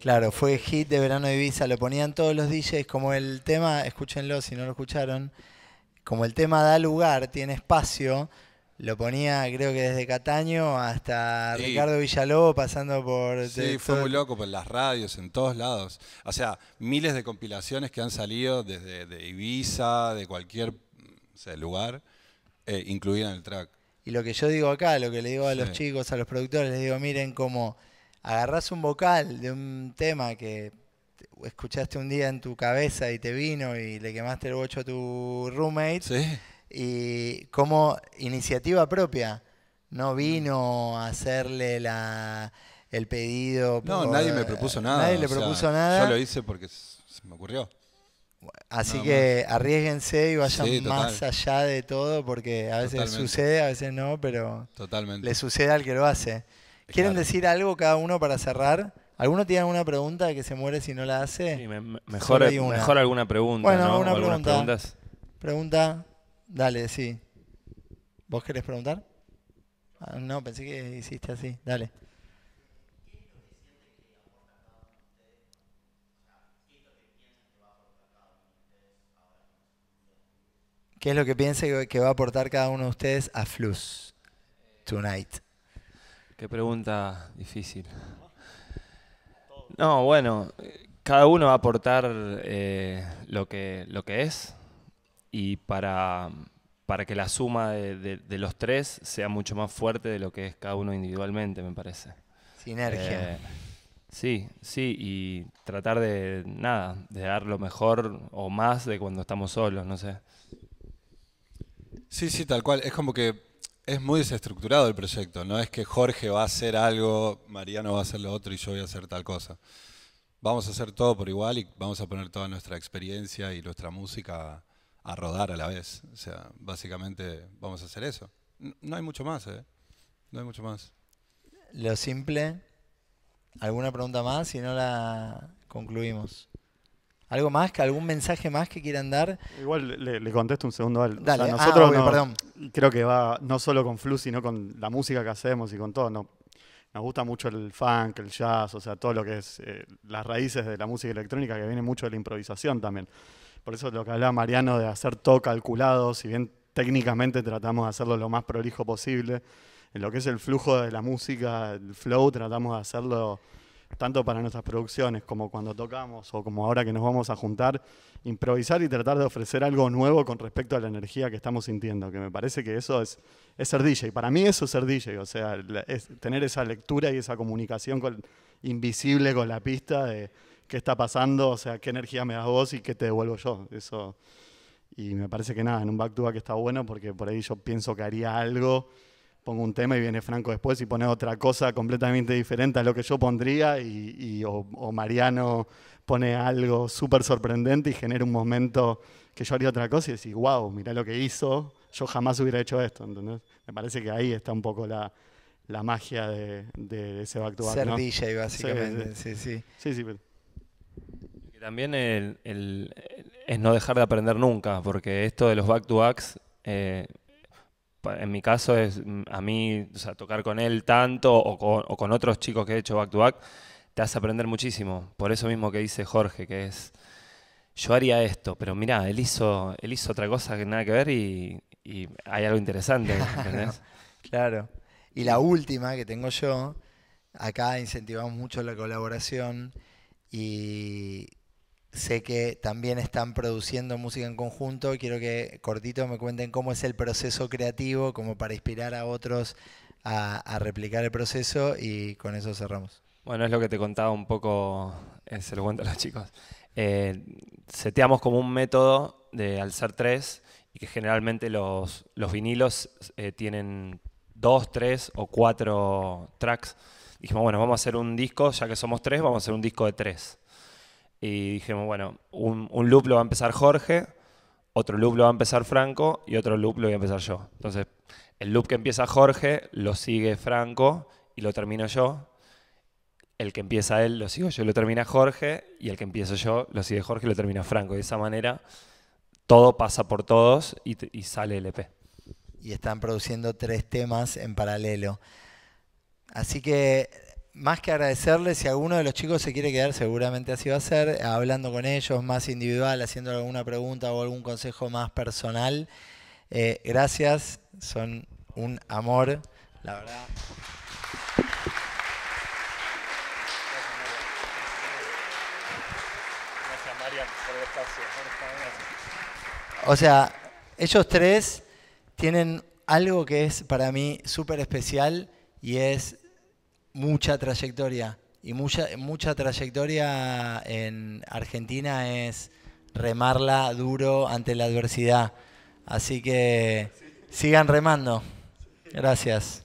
Claro, fue hit de verano de Ibiza, lo ponían todos los DJs como el tema, escúchenlo si no lo escucharon, como el tema da lugar, tiene espacio, lo ponía, creo que desde Cataño hasta Ricardo Villalobos, pasando por. Sí, fue muy loco, por las radios, en todos lados. O sea, miles de compilaciones que han salido desde Ibiza, de cualquier lugar, eh, en el track. Y lo que yo digo acá, lo que le digo a los chicos, a los productores, les digo, miren cómo agarras un vocal de un tema que escuchaste un día en tu cabeza y te vino y le quemaste el bocho a tu roommate y como iniciativa propia no vino a hacerle el pedido. no, nadie me propuso nada. Nadie le propuso nada. Yo lo hice porque se me ocurrió. Así que arriesguense y vayan más allá de todo, porque a veces sucede, a veces no, pero le sucede al que lo hace. ¿Quieren decir algo cada uno para cerrar? ¿Alguno tiene alguna pregunta que se muere si no la hace? Sí, mejor, mejor alguna pregunta. Bueno, alguna pregunta. Pregunta. Dale, sí. ¿Vos querés preguntar? Ah, no, pensé que hiciste así. Dale. ¿Qué es lo que piensa que va a aportar cada uno de ustedes a Flux Tonight? Qué pregunta difícil. No, bueno, eh, cada uno va a aportar eh, lo, que, lo que es, y para, que la suma de, los tres sea mucho más fuerte de lo que es cada uno individualmente, me parece. Sinergia. Eh, sí, sí, y tratar de, nada, de dar lo mejor o más de cuando estamos solos, no sé. Sí, sí, tal cual. Es como que es muy desestructurado el proyecto. No es que Jorge va a hacer algo, Mariano va a hacer lo otro y yo voy a hacer tal cosa. Vamos a hacer todo por igual y vamos a poner toda nuestra experiencia y nuestra música a rodar a la vez. O sea, básicamente vamos a hacer eso. No, hay mucho más, ¿eh? No hay mucho más. Lo simple. ¿Alguna pregunta más? Si no la concluimos. ¿Algo más? ¿Algún mensaje más que quieran dar? Igual le, contesto un segundo al. Dale, ah, nosotros creo que va no solo con Flu, sino con la música que hacemos y con todo. No, nos gusta mucho el funk, el jazz, o sea, todo lo que es eh, las raíces de la música electrónica que viene mucho de la improvisación también. Por eso lo que hablaba Mariano de hacer todo calculado, si bien técnicamente tratamos de hacerlo lo más prolijo posible, en lo que es el flujo de la música, el flow, tratamos de hacerlo tanto para nuestras producciones como cuando tocamos o como ahora que nos vamos a juntar, improvisar y tratar de ofrecer algo nuevo con respecto a la energía que estamos sintiendo, que me parece que eso es, es ser DJ. Para mí eso es ser DJ, o sea, es tener esa lectura y esa comunicación invisible con la pista de qué está pasando, o sea, qué energía me das vos y qué te devuelvo yo. Eso. Y me parece que nada, en un back to back está bueno porque por ahí yo pienso que haría algo, pongo un tema y viene Franco después y pone otra cosa completamente diferente a lo que yo pondría y, o, Mariano pone algo súper sorprendente y genera un momento que yo haría otra cosa y decís, wow, mirá lo que hizo, yo jamás hubiera hecho esto, ¿entendés? Me parece que ahí está un poco la, la magia de, de ese back to back. Ser DJ, básicamente, sí, sí. Sí, sí, sí también es no dejar de aprender nunca, porque esto de los back-to-backs, eh, en mi caso es mm, a mí, o sea, tocar con él tanto o con, otros chicos que he hecho back-to-back, te hace aprender muchísimo. Por eso mismo que dice Jorge, que es, yo haría esto, pero mirá, él hizo, él hizo otra cosa que nada que ver y, hay algo interesante. ¿entendés? claro. Y la última que tengo yo, acá incentivamos mucho la colaboración y Sé que también están produciendo música en conjunto. Quiero que cortito me cuenten cómo es el proceso creativo, como para inspirar a otros a, replicar el proceso y con eso cerramos. Bueno, es lo que te contaba un poco, eh, se lo cuento a los chicos. Eh, seteamos como un método de alzar tres y que generalmente los, vinilos eh, tienen dos, tres o cuatro tracks. Dijimos, bueno, vamos a hacer un disco, ya que somos tres, vamos a hacer un disco de tres. Y dijimos, bueno, un, loop lo va a empezar Jorge, otro loop lo va a empezar Franco y otro loop lo voy a empezar yo. Entonces, el loop que empieza Jorge lo sigue Franco y lo termino yo. El que empieza él lo sigo yo, lo termina Jorge y el que empiezo yo lo sigue Jorge y lo termina Franco. de esa manera todo pasa por todos y, y sale el EP. Y están produciendo tres temas en paralelo. Así que más que agradecerle, si alguno de los chicos se quiere quedar, seguramente así va a ser, hablando con ellos más individual, haciendo alguna pregunta o algún consejo más personal. Eh, gracias, son un amor, la verdad. Gracias, por O sea, ellos tres tienen algo que es para mí súper especial y es mucha trayectoria. Y mucha, mucha trayectoria en Argentina es remarla duro ante la adversidad. Así que sigan remando. Gracias.